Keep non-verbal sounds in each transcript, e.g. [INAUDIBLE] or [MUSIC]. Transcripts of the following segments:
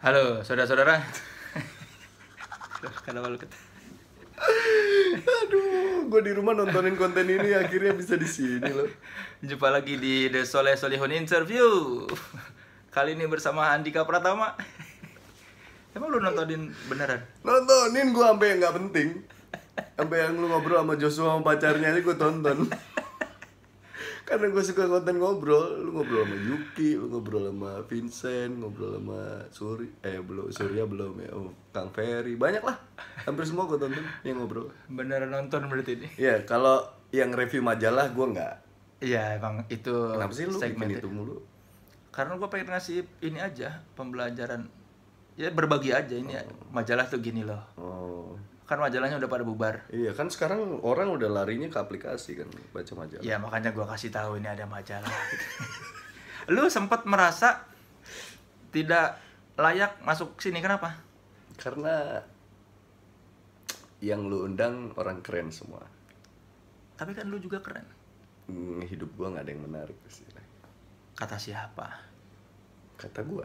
Halo, saudara-saudara. Kenapa lu ketawa? Aduh, gue di rumah nontonin konten ini akhirnya bisa di sini loh. Jumpa lagi di The Soleh Solihun Interview. Kali ini bersama Andika Pratama. Emang lu nontonin beneran? Nontonin gue sampai yang nggak penting. Sampai yang lu ngobrol sama Joshua sama pacarnya aja gue tonton karena gue suka konten ngobrol lu ngobrol sama Yuki lu ngobrol sama Vincent ngobrol sama Suri eh belum Surya belum ya oh, Kang Ferry banyak lah hampir semua gue tonton yang ngobrol beneran nonton berarti ini ya kalau yang review majalah gue nggak iya emang itu kenapa sih lu segmen itu mulu karena gue pengen ngasih ini aja pembelajaran ya berbagi aja ini oh. majalah tuh gini loh oh kan majalahnya udah pada bubar. Iya kan sekarang orang udah larinya ke aplikasi kan baca majalah. Iya makanya gue kasih tahu ini ada majalah. [LAUGHS] Lu sempat merasa tidak layak masuk sini kenapa? Karena yang lu undang orang keren semua. Tapi kan lu juga keren. Hmm, hidup gua nggak ada yang menarik sih. Kata siapa? Kata gua.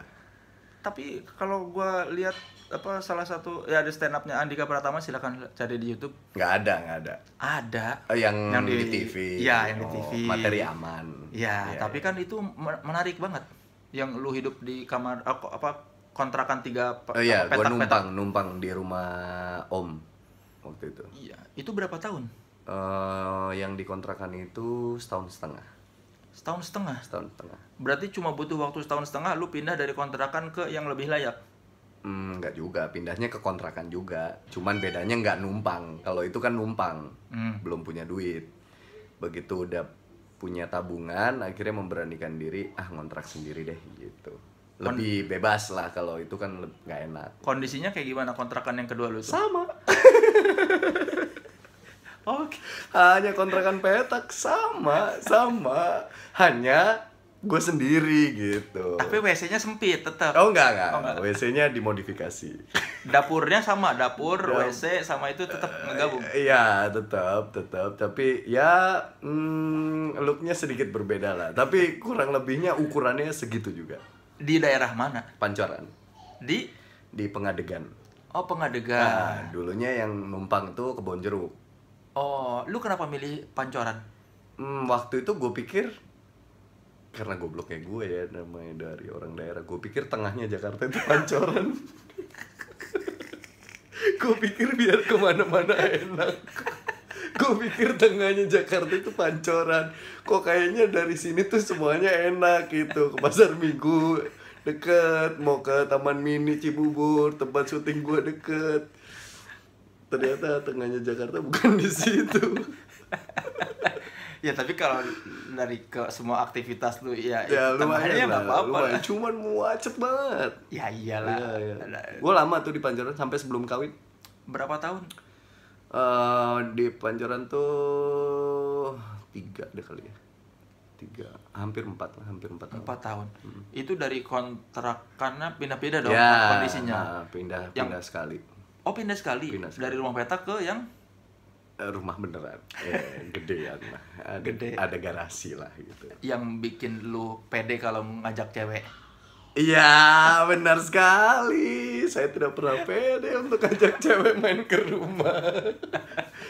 Tapi kalau gua lihat apa salah satu ya ada stand upnya Andika Pratama silakan cari di YouTube nggak ada nggak ada ada oh, yang, yang di, di TV ya yang di TV oh, materi aman ya, ya tapi ya. kan itu menarik banget yang lu hidup di kamar eh, apa kontrakan tiga oh, iya, petak, gua numpang numpang di rumah om waktu itu iya itu berapa tahun uh, yang kontrakan itu setahun setengah setahun setengah setahun setengah berarti cuma butuh waktu setahun setengah lu pindah dari kontrakan ke yang lebih layak Hmm, nggak juga, pindahnya ke kontrakan juga. Cuman bedanya enggak numpang. Kalau itu kan numpang, hmm. belum punya duit. Begitu udah punya tabungan, akhirnya memberanikan diri, ah ngontrak sendiri deh gitu. Lebih Kon bebas lah kalau itu kan nggak enak. Kondisinya kayak gimana kontrakan yang kedua lu? Tuh? Sama. [LAUGHS] Oke. Okay. Hanya kontrakan petak sama, sama. Hanya gue sendiri gitu. Tapi WC-nya sempit tetap. Oh enggak enggak. Oh, enggak. WC-nya dimodifikasi. Dapurnya sama, dapur, Dap WC sama itu tetap uh, eh, ngegabung. Iya, tetap, tetap. Tapi ya hmm, look-nya sedikit berbeda lah. Tapi kurang lebihnya ukurannya segitu juga. Di daerah mana? Pancoran. Di di Pengadegan. Oh, Pengadegan. Nah, dulunya yang numpang tuh kebon jeruk. Oh, lu kenapa milih Pancoran? Hmm, waktu itu gue pikir karena gobloknya gue ya namanya dari orang daerah gue pikir tengahnya Jakarta itu pancoran [LAUGHS] gue pikir biar kemana-mana enak gue pikir tengahnya Jakarta itu pancoran kok kayaknya dari sini tuh semuanya enak gitu ke pasar minggu deket mau ke taman mini Cibubur tempat syuting gue deket ternyata tengahnya Jakarta bukan di situ [LAUGHS] ya tapi kalau dari ke semua aktivitas lu ya, ya lumayan ya nggak apa-apa cuman muacet banget ya iyalah ya, ya. gue lama tuh di Pancoran sampai sebelum kawin berapa tahun uh, di Pancoran tuh tiga deh kali ya tiga hampir empat lah hampir empat tahun empat tahun hmm. itu dari kontrak karena pindah-pindah dong ya, kondisinya nah, pindah yang, pindah sekali oh pindah sekali pindah sekali. dari rumah petak ke yang rumah beneran eh, gede ya ada, gede. ada garasi lah gitu yang bikin lu pede kalau ngajak cewek Iya, benar sekali. Saya tidak pernah pede untuk ngajak cewek main ke rumah.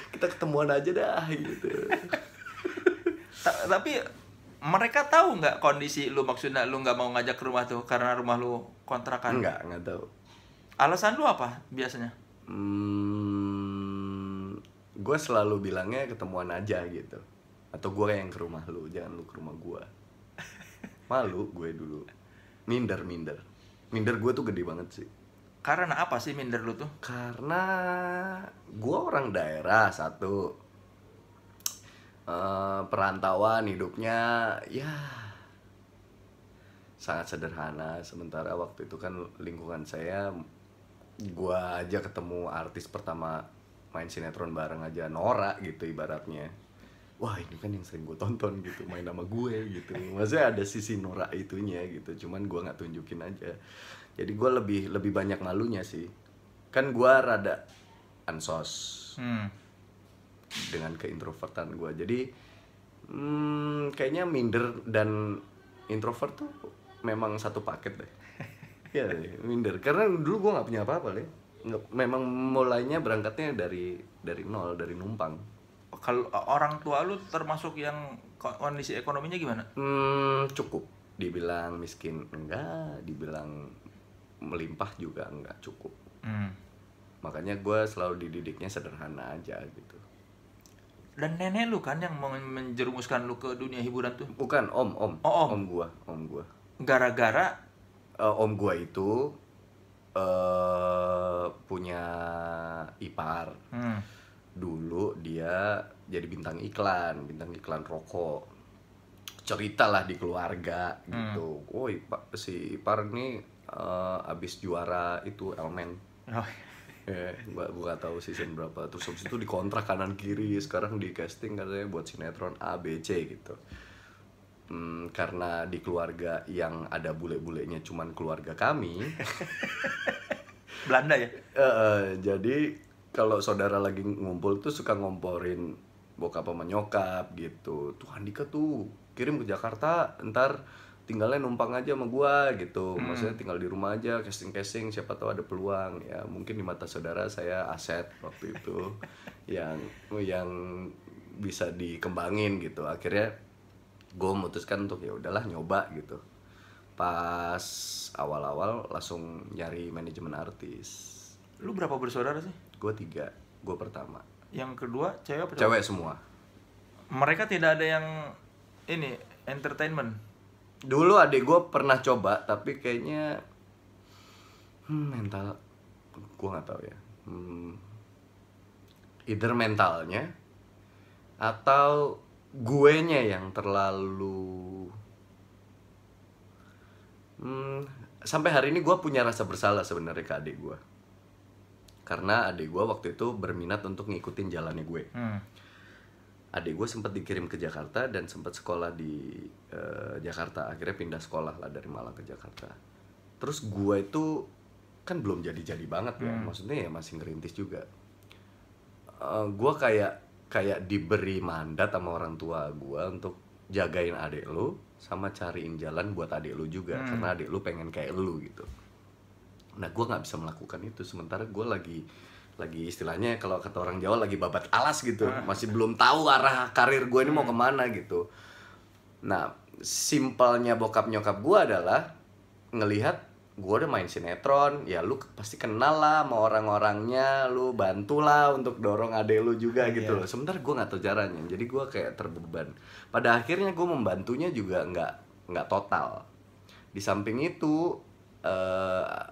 Kita ketemuan aja dah gitu. Tapi mereka tahu nggak kondisi lu maksudnya lu nggak mau ngajak ke rumah tuh karena rumah lu kontrakan? Nggak, nggak tahu. Alasan lu apa biasanya? Hmm, gue selalu bilangnya ketemuan aja gitu atau gue yang ke rumah lu jangan lu ke rumah gue [LAUGHS] malu gue dulu minder minder minder gue tuh gede banget sih karena apa sih minder lu tuh karena gue orang daerah satu uh, perantauan hidupnya ya sangat sederhana sementara waktu itu kan lingkungan saya gue aja ketemu artis pertama main sinetron bareng aja Nora gitu ibaratnya wah ini kan yang sering gue tonton gitu main sama gue gitu maksudnya ada sisi Nora itunya gitu cuman gue nggak tunjukin aja jadi gue lebih lebih banyak malunya sih kan gue rada ansos hmm. dengan keintrovertan gue jadi hmm, kayaknya minder dan introvert tuh memang satu paket deh [LAUGHS] ya minder karena dulu gue nggak punya apa-apa deh memang mulainya berangkatnya dari dari nol dari numpang kalau orang tua lu termasuk yang kondisi ekonominya gimana hmm, cukup dibilang miskin enggak dibilang melimpah juga enggak cukup hmm. makanya gue selalu dididiknya sederhana aja gitu dan nenek lu kan yang menjerumuskan lu ke dunia hiburan tuh bukan om om oh, om om gua om gua gara-gara uh, om gua itu uh, punya ipar. Hmm. Dulu dia jadi bintang iklan, bintang iklan rokok. Ceritalah di keluarga hmm. gitu. Oh, si Ipar nih eh, uh, abis juara itu Elmen. Oh. [LAUGHS] Ya, gua, gua gak tahu season berapa. Terus habis itu dikontrak kanan kiri, sekarang di casting katanya buat sinetron ABC gitu hmm, karena di keluarga yang ada bule-bulenya cuman keluarga kami [LAUGHS] Belanda ya uh, jadi kalau saudara lagi ngumpul tuh suka ngomporin bokap sama nyokap gitu tuh Andika tuh kirim ke Jakarta ntar tinggalnya numpang aja sama gua gitu hmm. maksudnya tinggal di rumah aja casting casing siapa tahu ada peluang ya mungkin di mata saudara saya aset waktu itu [LAUGHS] yang yang bisa dikembangin gitu akhirnya gue memutuskan untuk ya udahlah nyoba gitu pas awal-awal langsung nyari manajemen artis lu berapa bersaudara sih gue tiga gue pertama yang kedua cewek apa cewek semua mereka tidak ada yang ini entertainment dulu adik gue pernah coba tapi kayaknya hmm, mental gue nggak tahu ya hmm, either mentalnya atau gue yang terlalu hmm, sampai hari ini gue punya rasa bersalah sebenarnya ke adik gue karena adik gue waktu itu berminat untuk ngikutin jalannya gue hmm. adik gue sempat dikirim ke Jakarta dan sempat sekolah di uh, Jakarta akhirnya pindah sekolah lah dari Malang ke Jakarta terus gue itu kan belum jadi jadi banget ya hmm. maksudnya ya masih ngerintis juga uh, eh, gue kayak kayak diberi mandat sama orang tua gue untuk jagain adik lu sama cariin jalan buat adik lu juga hmm. karena adik lu pengen kayak lu gitu nah gue nggak bisa melakukan itu sementara gue lagi lagi istilahnya kalau kata orang Jawa lagi babat alas gitu ah. masih belum tahu arah karir gue ini mau hmm. kemana gitu nah simpelnya bokap nyokap gue adalah ngelihat gue udah main sinetron ya lu pasti kenal lah sama orang-orangnya lu bantulah untuk dorong ade lu juga iya. gitu loh sebentar gue nggak tahu caranya jadi gue kayak terbeban pada akhirnya gue membantunya juga nggak nggak total di samping itu uh, eh,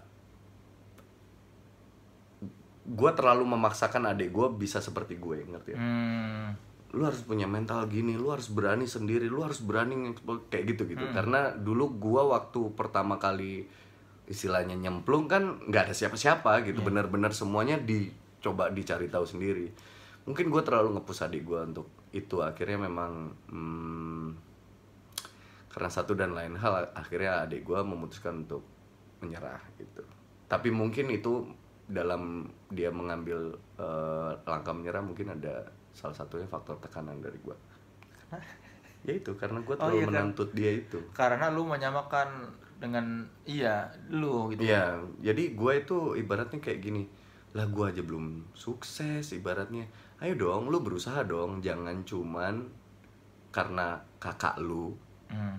gue terlalu memaksakan adik gue bisa seperti gue ngerti ya hmm. lu harus punya mental gini lu harus berani sendiri lu harus berani kayak gitu gitu hmm. karena dulu gue waktu pertama kali istilahnya nyemplung kan nggak ada siapa-siapa gitu yeah. benar benar semuanya dicoba dicari tahu sendiri mungkin gue terlalu ngepus adik gue untuk itu akhirnya memang hmm, karena satu dan lain hal akhirnya adik gue memutuskan untuk menyerah gitu tapi mungkin itu dalam dia mengambil uh, langkah menyerah mungkin ada salah satunya faktor tekanan dari gue ya itu karena gue oh terlalu oh, iya, menantut kan? dia itu karena lu menyamakan dengan iya lu gitu iya jadi gue itu ibaratnya kayak gini lah gue aja belum sukses ibaratnya ayo dong lu berusaha dong jangan cuman karena kakak lu hmm.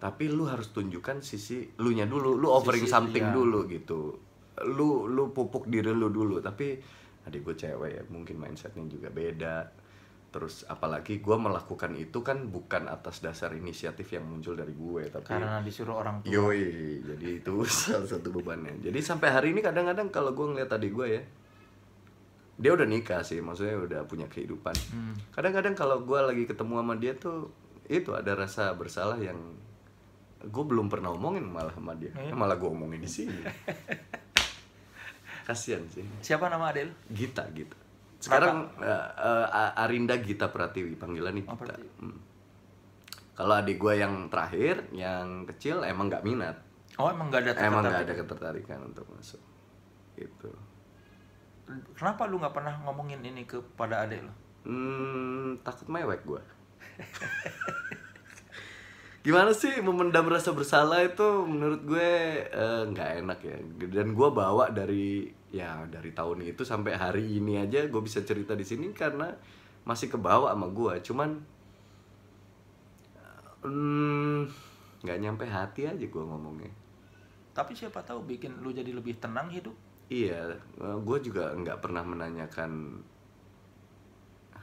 tapi lu harus tunjukkan sisi lu nya dulu lu offering sisi, something iya. dulu gitu lu lu pupuk diri lu dulu tapi adik gue cewek ya mungkin mindsetnya juga beda terus apalagi gue melakukan itu kan bukan atas dasar inisiatif yang muncul dari gue tapi karena disuruh orang tua yoi jadi itu [LAUGHS] salah satu bebannya jadi sampai hari ini kadang-kadang kalau gue ngeliat tadi gue ya dia udah nikah sih maksudnya udah punya kehidupan hmm. kadang-kadang kalau gue lagi ketemu sama dia tuh itu ada rasa bersalah yang gue belum pernah omongin malah sama dia iya. malah gue omongin di sini [LAUGHS] kasian sih siapa nama adil Gita Gita sekarang uh, uh, Arinda Gita Pratiwi panggilan nih oh, Gita. Oh, hmm. Kalau adik gue yang terakhir, yang kecil emang nggak minat. Oh emang nggak ada emang gak ada ketertarikan untuk masuk. Itu. Kenapa lu nggak pernah ngomongin ini kepada adik lo? Hmm, takut mewek gue. [LAUGHS] gimana sih memendam rasa bersalah itu menurut gue eh, nggak uh, enak ya dan gue bawa dari ya dari tahun itu sampai hari ini aja gue bisa cerita di sini karena masih kebawa sama gue cuman hmm, nggak hmm, nyampe hati aja gue ngomongnya tapi siapa tahu bikin lu jadi lebih tenang hidup iya eh, gue juga nggak pernah menanyakan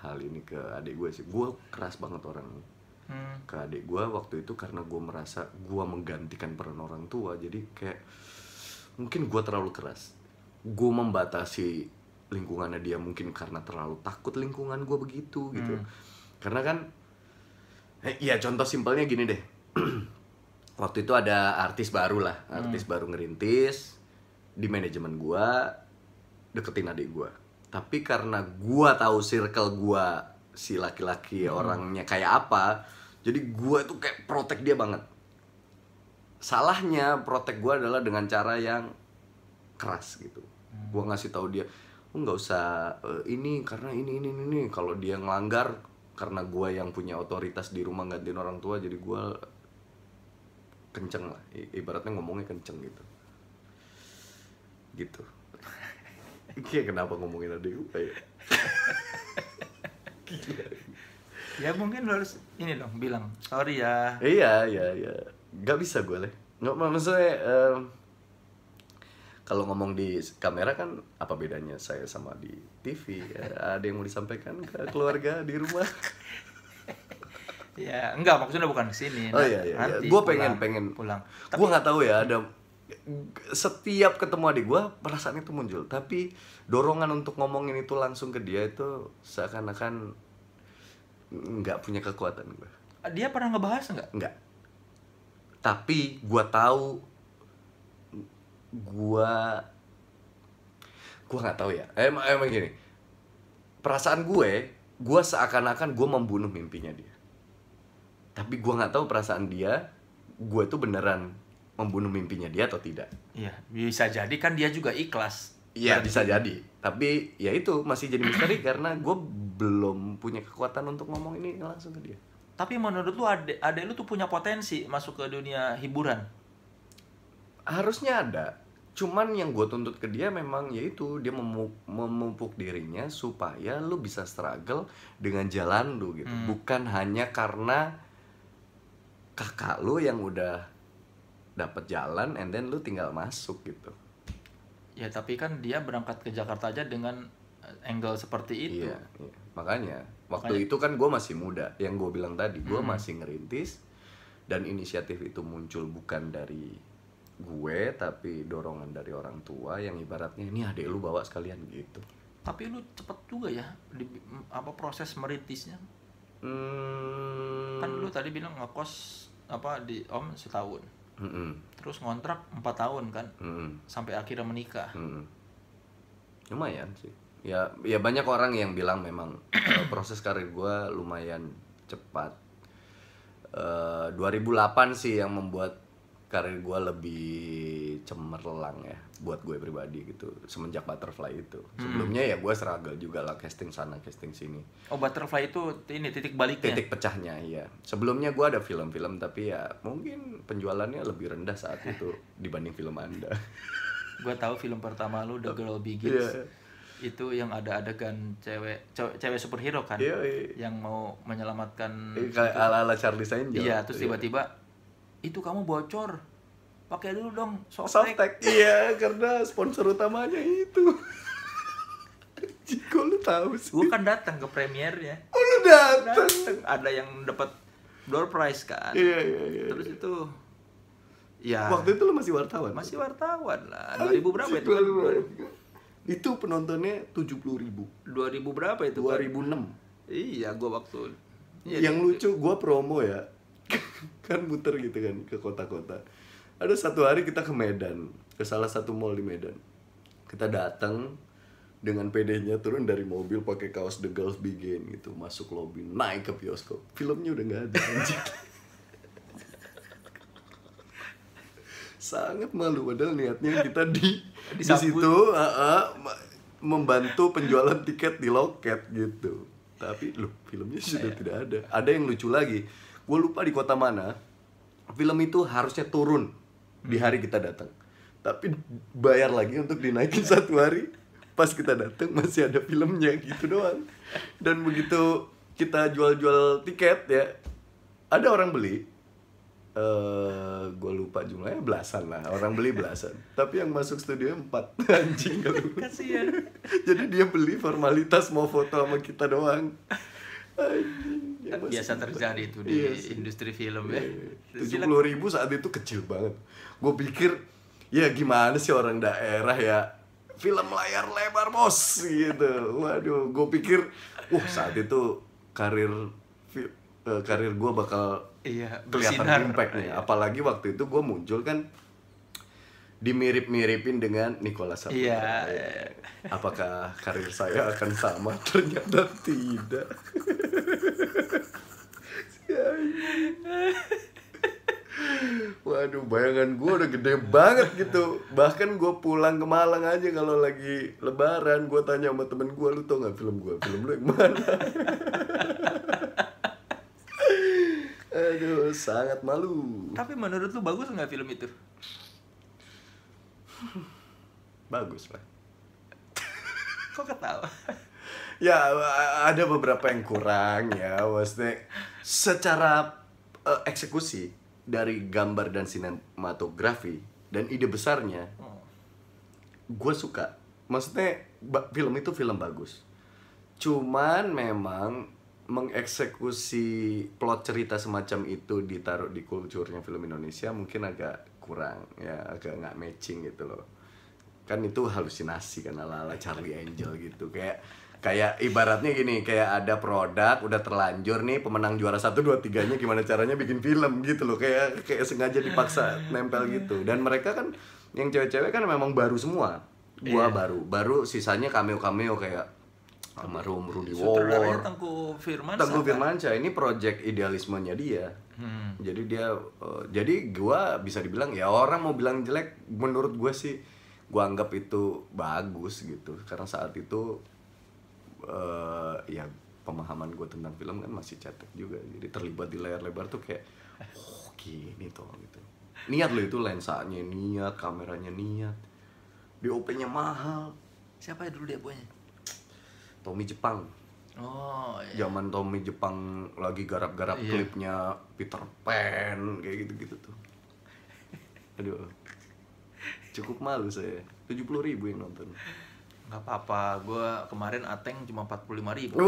hal ini ke adik gue sih gue keras banget orang hmm. ke adik gue waktu itu karena gue merasa gue menggantikan peran orang tua jadi kayak mungkin gue terlalu keras gue membatasi lingkungannya dia mungkin karena terlalu takut lingkungan gue begitu gitu hmm. karena kan eh, ya contoh simpelnya gini deh [CLEARS THROAT] waktu itu ada artis baru lah hmm. artis hmm. baru ngerintis di manajemen gue deketin adik gue tapi karena gue tahu circle gue si laki-laki hmm. orangnya kayak apa jadi gue itu kayak protek dia banget salahnya protek gue adalah dengan cara yang keras gitu hmm. gue ngasih tahu dia lu nggak usah uh, ini karena ini ini ini, kalau dia ngelanggar karena gue yang punya otoritas di rumah di orang tua jadi gue kenceng lah I ibaratnya ngomongnya kenceng gitu gitu [LAUGHS] kayak kenapa ngomongin adik gue ya [LAUGHS] ya mungkin lo harus ini dong bilang sorry ya iya iya iya nggak bisa gue leh nggak maksudnya um, kalau ngomong di kamera kan apa bedanya saya sama di TV? Ada yang mau disampaikan ke keluarga di rumah? [LAUGHS] ya enggak maksudnya bukan sini. Oh iya iya. Nanti iya. Gue pengen pengen pulang. gue nggak tahu ya ada setiap ketemu adik gue perasaan itu muncul tapi dorongan untuk ngomongin itu langsung ke dia itu seakan-akan nggak punya kekuatan gue dia pernah ngebahas nggak nggak tapi gue tahu gua gua nggak tahu ya emang emang gini perasaan gue gue seakan-akan gue membunuh mimpinya dia tapi gue nggak tahu perasaan dia gue tuh beneran membunuh mimpinya dia atau tidak iya bisa jadi kan dia juga ikhlas iya bisa jadi tapi ya itu masih jadi misteri [CLEARS THROAT] karena gue belum punya kekuatan untuk ngomong ini langsung ke dia tapi menurut lu ade ade lu tuh punya potensi masuk ke dunia hiburan harusnya ada cuman yang gue tuntut ke dia memang yaitu dia memupuk, memupuk dirinya supaya lu bisa struggle dengan jalan lu gitu hmm. bukan hanya karena kakak lu yang udah dapat jalan and then lu tinggal masuk gitu ya tapi kan dia berangkat ke Jakarta aja dengan eh, angle seperti itu iya, iya. makanya waktu makanya... itu kan gue masih muda yang gue bilang tadi gue hmm. masih ngerintis dan inisiatif itu muncul bukan dari gue tapi dorongan dari orang tua yang ibaratnya ini adek lu bawa sekalian gitu tapi lu cepet juga ya di, apa proses meritisnya hmm. kan lu hmm. tadi bilang ngekos apa di om setahun hmm -hmm. terus ngontrak empat tahun kan hmm -hmm. sampai akhirnya menikah hmm. lumayan sih ya ya banyak orang yang bilang memang eh, proses karir gue lumayan cepat uh, eh, 2008 sih yang membuat karir gue lebih cemerlang ya buat gue pribadi gitu semenjak butterfly itu hmm. sebelumnya ya gue struggle juga lah casting sana casting sini oh butterfly itu ini titik baliknya titik pecahnya iya sebelumnya gue ada film-film tapi ya mungkin penjualannya lebih rendah saat itu dibanding film anda [LAUGHS] gue tahu film pertama lu The Girl Begins yeah. itu yang ada adegan cewek cewek, superhero kan yeah, yeah. yang mau menyelamatkan eh, iya, ala ala Charlie Angel iya terus iya. tiba-tiba yeah itu kamu bocor pakai dulu dong softtek iya karena sponsor utamanya itu Jiko lu tahu sih gua kan datang ke premier ya oh lu datang ada yang dapat door prize kan iya iya iya, iya. terus iya. itu ya waktu itu lu masih wartawan masih wartawan lah dua ribu berapa itu kan? itu penontonnya tujuh puluh ribu dua ribu berapa itu dua ribu enam iya gua waktu iya, yang lucu gue promo ya [LAUGHS] kan muter gitu kan ke kota-kota ada satu hari kita ke Medan ke salah satu mall di Medan kita datang dengan pedenya turun dari mobil pakai kaos The Girls Begin gitu masuk lobby naik ke bioskop filmnya udah nggak ada Anjir. [LAUGHS] sangat malu padahal niatnya kita di [LAUGHS] di situ uh, uh, membantu penjualan tiket di loket gitu tapi loh filmnya sudah iya. tidak ada ada yang lucu lagi gue lupa di kota mana film itu harusnya turun di hmm. hari kita datang tapi bayar lagi untuk dinaikin satu hari pas kita datang masih ada filmnya gitu doang dan begitu kita jual-jual tiket ya ada orang beli Uh, eh, gue lupa jumlahnya belasan lah orang beli belasan tapi yang masuk studio empat [LAUGHS] anjing kalau kasian jadi dia beli formalitas mau foto sama kita doang kan biasa terjadi itu di yes. Iya industri film ya. Iya, iya. Tujuh puluh ribu saat itu kecil banget. Gue pikir ya gimana sih orang daerah ya film layar lebar bos gitu. Waduh, gue pikir, uh saat itu karir eh, karir gue bakal iya, kelihatan impactnya Apalagi waktu itu gue muncul kan dimirip-miripin dengan Nikola Saputra. Iya. Yeah. Apakah karir saya akan sama? [LAUGHS] Ternyata tidak. [LAUGHS] Waduh, bayangan gue udah gede banget gitu. Bahkan gue pulang ke Malang aja kalau lagi Lebaran, gue tanya sama temen gue, lu tau gak film gue? Film lu yang mana? [LAUGHS] Aduh, sangat malu. Tapi menurut lu bagus nggak film itu? [LAUGHS] bagus lah [LAUGHS] kok ketawa ya ada beberapa yang kurang ya maksudnya secara uh, eksekusi dari gambar dan sinematografi dan ide besarnya hmm. gue suka maksudnya film itu film bagus cuman memang mengeksekusi plot cerita semacam itu ditaruh di kulturnya film Indonesia mungkin agak kurang ya agak nggak matching gitu loh kan itu halusinasi kan ala ala Charlie Angel gitu kayak kayak ibaratnya gini kayak ada produk udah terlanjur nih pemenang juara satu dua tiganya gimana caranya bikin film gitu loh kayak kayak sengaja dipaksa nempel gitu dan mereka kan yang cewek-cewek kan memang baru semua gua yeah. baru baru sisanya cameo cameo kayak Amarum Rudy Wawor Tengku Firmansyah Tengku kan? Firmansyah ini project idealismenya dia Hmm. Jadi dia uh, jadi gue bisa dibilang ya orang mau bilang jelek menurut gue sih gue anggap itu bagus gitu karena saat itu uh, ya pemahaman gue tentang film kan masih cetek juga jadi terlibat di layar lebar tuh kayak oh gini tuh gitu niat lo itu lensanya niat kameranya niat DOP nya mahal siapa ya dulu dia punya Tommy Jepang Oh, iya. Zaman Tommy Jepang lagi garap-garap iya. klipnya Peter Pan kayak gitu-gitu tuh. [LAUGHS] Aduh. Cukup malu saya. 70 ribu yang nonton. Gak apa-apa, gue kemarin ateng cuma 45 ribu. [LAUGHS]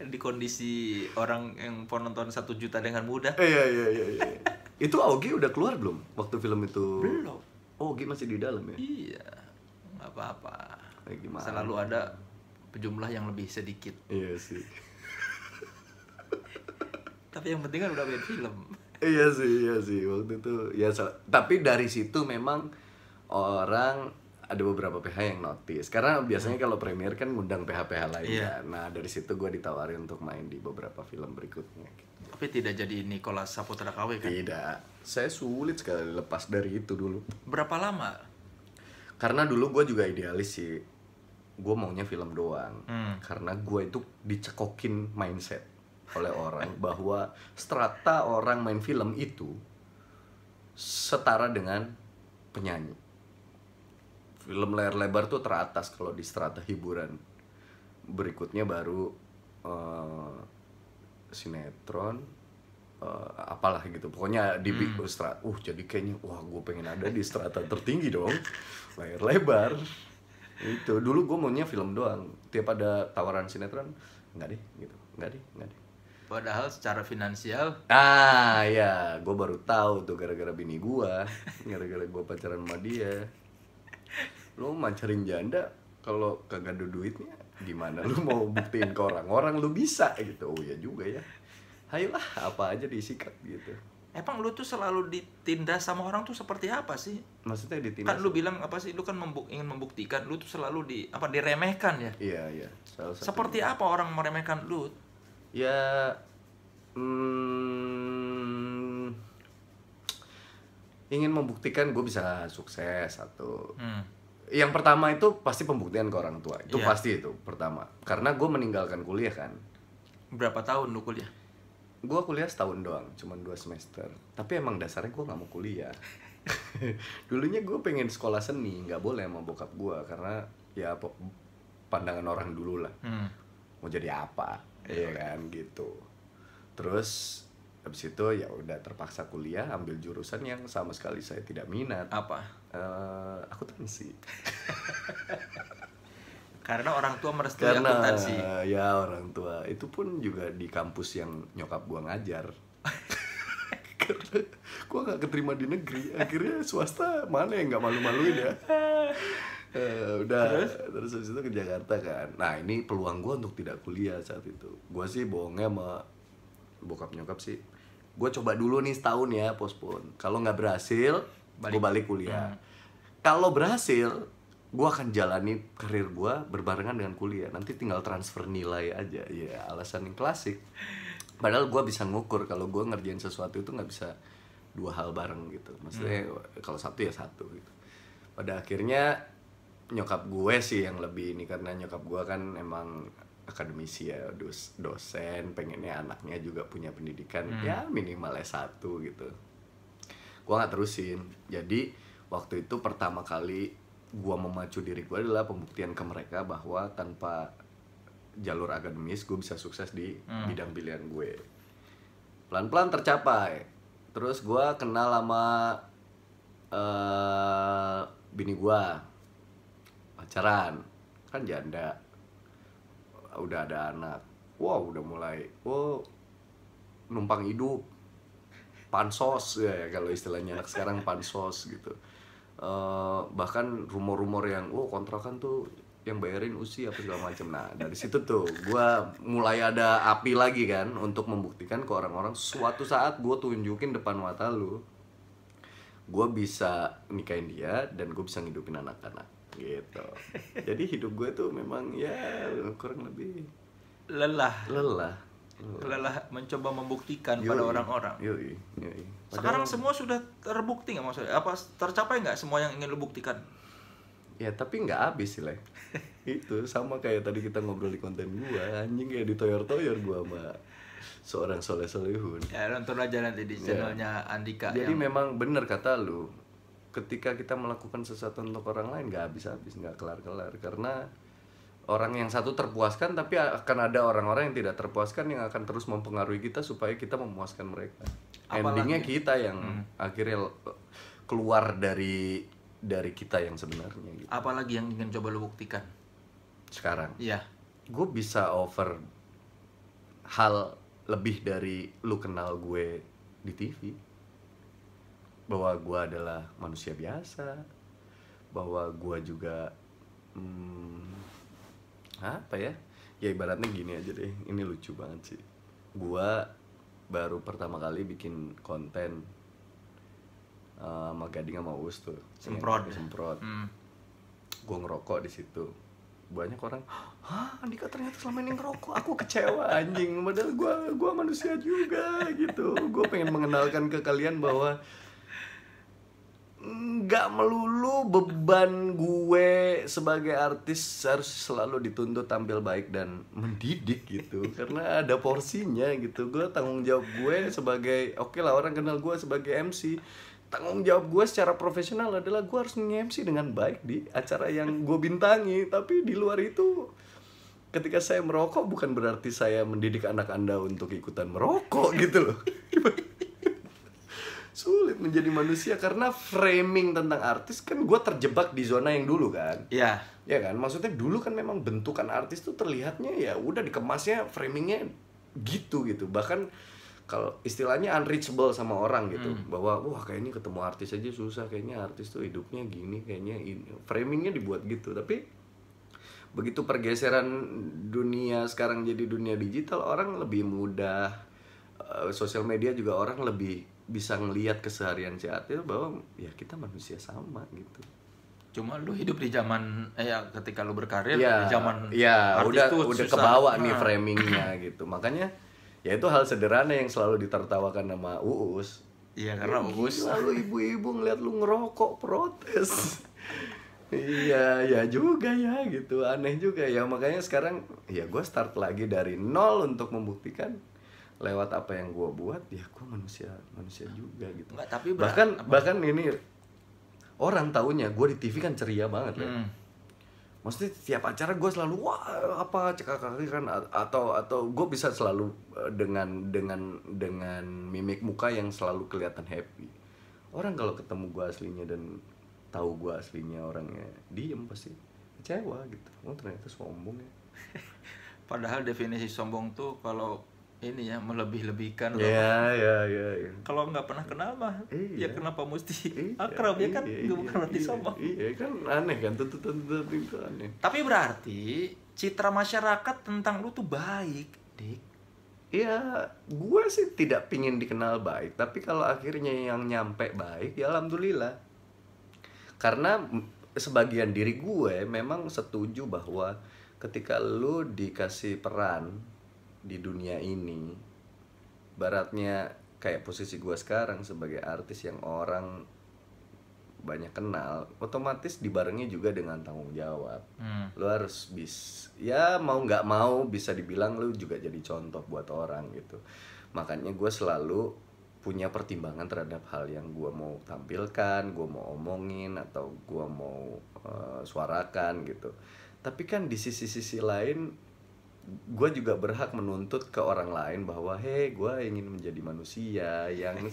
Di kondisi orang yang penonton satu juta dengan mudah. Eh, iya, iya, iya. iya. itu Augie udah keluar belum waktu film itu? Belum. Oh, Augie masih di dalam ya? Iya. Gak apa-apa. Eh, Selalu ada jumlah yang lebih sedikit iya sih tapi yang penting kan udah main film iya sih iya sih waktu itu ya so, tapi dari situ memang orang ada beberapa PH yang notice karena biasanya hmm. kalau premier kan ngundang PH-PH lain iya. ya. Nah, dari situ gue ditawarin untuk main di beberapa film berikutnya gitu. Tapi tidak jadi Nicholas Saputra KW kan? Tidak. Saya sulit sekali lepas dari itu dulu. Berapa lama? Karena dulu gue juga idealis sih gue maunya film doang hmm. karena gue itu dicekokin mindset oleh orang [LAUGHS] bahwa strata orang main film itu setara dengan penyanyi film layar lebar tuh teratas kalau di strata hiburan berikutnya baru uh, sinetron uh, apalah gitu pokoknya di hmm. strata uh jadi kayaknya wah gue pengen ada di strata tertinggi dong [LAUGHS] layar lebar itu dulu gue maunya film doang tiap ada tawaran sinetron nggak deh gitu nggak deh nggak deh padahal secara finansial ah ya gue baru tahu tuh gara-gara bini gue gara-gara gue pacaran sama dia lu mancarin janda kalau kagak ada duitnya gimana lu mau buktiin ke orang-orang lu bisa gitu oh ya juga ya ayolah apa aja disikat gitu Emang lu tuh selalu ditindas sama orang tuh seperti apa sih? Maksudnya kan ditindas? Kan lu ya? bilang apa sih? Lu kan membu ingin membuktikan lu tuh selalu di apa diremehkan ya? Iya iya. Salah seperti apa orang meremehkan lu? Ya, hmm, ingin membuktikan gue bisa sukses satu. Hmm. Yang pertama itu pasti pembuktian ke orang tua. Itu yeah. pasti itu pertama. Karena gue meninggalkan kuliah kan. Berapa tahun lu kuliah? gue kuliah setahun doang cuma dua semester tapi emang dasarnya gue nggak mau kuliah [LAUGHS] dulunya gue pengen sekolah seni nggak boleh sama bokap gue karena ya pandangan orang dulu lah hmm. mau jadi apa ya iya. kan gitu terus habis itu ya udah terpaksa kuliah ambil jurusan yang sama sekali saya tidak minat apa uh, eh, tansi. [LAUGHS] karena orang tua merestui karena, akuntansi ya orang tua itu pun juga di kampus yang nyokap gua ngajar karena [LAUGHS] gua nggak keterima di negeri akhirnya swasta mana yang nggak malu-maluin ya Uh, udah terus? terus habis itu ke Jakarta kan nah ini peluang gue untuk tidak kuliah saat itu gue sih bohongnya sama bokap nyokap sih gue coba dulu nih setahun ya pospon kalau nggak berhasil gue balik kuliah hmm. kalau berhasil gue akan jalani karir gue berbarengan dengan kuliah nanti tinggal transfer nilai aja ya alasan yang klasik padahal gue bisa ngukur kalau gue ngerjain sesuatu itu nggak bisa dua hal bareng gitu maksudnya hmm. kalau satu ya satu gitu pada akhirnya nyokap gue sih yang lebih ini karena nyokap gue kan emang akademisi ya dos dosen pengennya anaknya juga punya pendidikan hmm. ya minimal S1 gitu gue nggak terusin jadi waktu itu pertama kali gue memacu diri gue adalah pembuktian ke mereka bahwa tanpa jalur akademis gue bisa sukses di hmm. bidang pilihan gue pelan-pelan tercapai terus gue kenal sama uh, bini gue pacaran kan janda udah ada anak wow udah mulai wow oh, numpang hidup pansos ya, ya kalau istilahnya anak sekarang pansos gitu Eh, bahkan rumor-rumor yang oh kontrakan tuh yang bayarin usi apa segala macam nah dari situ tuh gue mulai ada api lagi kan untuk membuktikan ke orang-orang suatu saat gue tunjukin depan mata lu gue bisa nikahin dia dan gue bisa ngidupin anak-anak gitu jadi hidup gue tuh memang ya kurang lebih lelah lelah lelah mencoba membuktikan yui. pada orang-orang. Sekarang semua sudah terbukti nggak maksudnya? Apa tercapai nggak semua yang ingin lu buktikan? Ya tapi nggak habis sih [LAUGHS] itu sama kayak tadi kita ngobrol di konten gua anjing kayak ditoyor-toyor gua sama seorang soleh solehun. Ya nonton aja nanti di ya. channelnya ya. Andika. Jadi yang... memang benar kata lu, ketika kita melakukan sesuatu untuk orang lain nggak habis-habis nggak kelar-kelar karena orang yang satu terpuaskan tapi akan ada orang-orang yang tidak terpuaskan yang akan terus mempengaruhi kita supaya kita memuaskan mereka Apalagi, endingnya kita yang hmm. akhirnya eh, keluar dari dari kita yang sebenarnya gitu. apalagi yang ingin coba lo buktikan sekarang iya gue bisa over hal lebih dari lu kenal gue di TV bahwa gue adalah manusia biasa bahwa gue juga hmm, apa ya ya ibaratnya gini aja deh ini lucu banget sih gua baru pertama kali bikin konten uh, sama gading sama us tuh semprot ya, semprot hmm. gua ngerokok di situ banyak orang hah Andika ternyata selama ini ngerokok aku kecewa anjing padahal gua gua manusia juga gitu gua pengen mengenalkan ke kalian bahwa nggak melulu beban gue sebagai artis harus selalu dituntut tampil baik dan mendidik gitu [LAUGHS] karena ada porsinya gitu gue tanggung jawab gue sebagai oke okay lah orang kenal gue sebagai MC tanggung jawab gue secara profesional adalah gue harus nge-MC dengan baik di acara yang gue bintangi tapi di luar itu ketika saya merokok bukan berarti saya mendidik anak anda untuk ikutan merokok gitu loh [LAUGHS] sulit menjadi manusia karena framing tentang artis kan gue terjebak di zona yang dulu kan iya ya kan maksudnya dulu kan memang bentukan artis tuh terlihatnya ya udah dikemasnya framingnya gitu gitu bahkan kalau istilahnya unreachable sama orang gitu hmm. bahwa wah kayaknya ketemu artis aja susah kayaknya artis tuh hidupnya gini kayaknya ini framingnya dibuat gitu tapi begitu pergeseran dunia sekarang jadi dunia digital orang lebih mudah uh, sosial media juga orang lebih bisa ngelihat keseharian si Atil bahwa ya kita manusia sama gitu cuma lu hidup di zaman eh ya ketika lu berkarir ya, di zaman ya udah tuh udah susah. kebawa nih ah. framingnya [CLEARS THROAT] gitu makanya ya itu hal sederhana yang selalu ditertawakan sama Uus iya karena ya, Uus Selalu ibu-ibu ngeliat lu ngerokok protes [LAUGHS] iya ya juga ya gitu aneh juga ya makanya sekarang ya gue start lagi dari nol untuk membuktikan lewat apa yang gue buat ya gue manusia manusia juga gitu Nggak, tapi berat, bahkan apa? bahkan ini orang tahunya gue di TV kan ceria banget ya. hmm. ya maksudnya tiap acara gue selalu wah apa cekak kaki kan atau atau gue bisa selalu e, dengan dengan dengan mimik muka yang selalu kelihatan happy orang kalau ketemu gue aslinya dan tahu gue aslinya orangnya diem pasti kecewa gitu oh ternyata sombong ya [LAUGHS] padahal definisi sombong tuh kalau ini ya melebih-lebihkan yeah, yeah, yeah, yeah. Iya. kalau nggak pernah kenal mah yeah. ya iya. kenapa mesti yeah, akrab yeah, ya kan yeah, bukan berarti yeah, sombong iya kan aneh kan tuntutan itu aneh tapi berarti citra masyarakat tentang lu tuh baik dik Iya, gue sih tidak pingin dikenal baik tapi kalau akhirnya yang nyampe baik ya alhamdulillah karena sebagian diri gue memang setuju bahwa ketika lu dikasih peran di dunia ini baratnya kayak posisi gue sekarang sebagai artis yang orang banyak kenal otomatis dibarengi juga dengan tanggung jawab hmm. lu harus bis ya mau nggak mau bisa dibilang lu juga jadi contoh buat orang gitu makanya gue selalu punya pertimbangan terhadap hal yang gue mau tampilkan gue mau omongin atau gue mau uh, suarakan gitu tapi kan di sisi-sisi lain gue juga berhak menuntut ke orang lain bahwa hei gue ingin menjadi manusia yang [LAUGHS]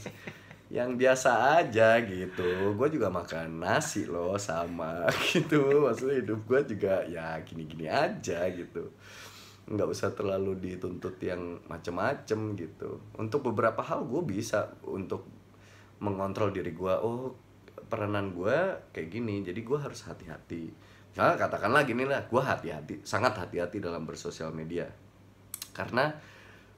yang biasa aja gitu gue juga makan nasi loh sama [LAUGHS] gitu maksudnya hidup gue juga ya gini-gini aja gitu nggak usah terlalu dituntut yang macem-macem gitu untuk beberapa hal gue bisa untuk mengontrol diri gue oh peranan gue kayak gini jadi gue harus hati-hati nah, katakanlah gini lah gue hati-hati sangat hati-hati dalam bersosial media karena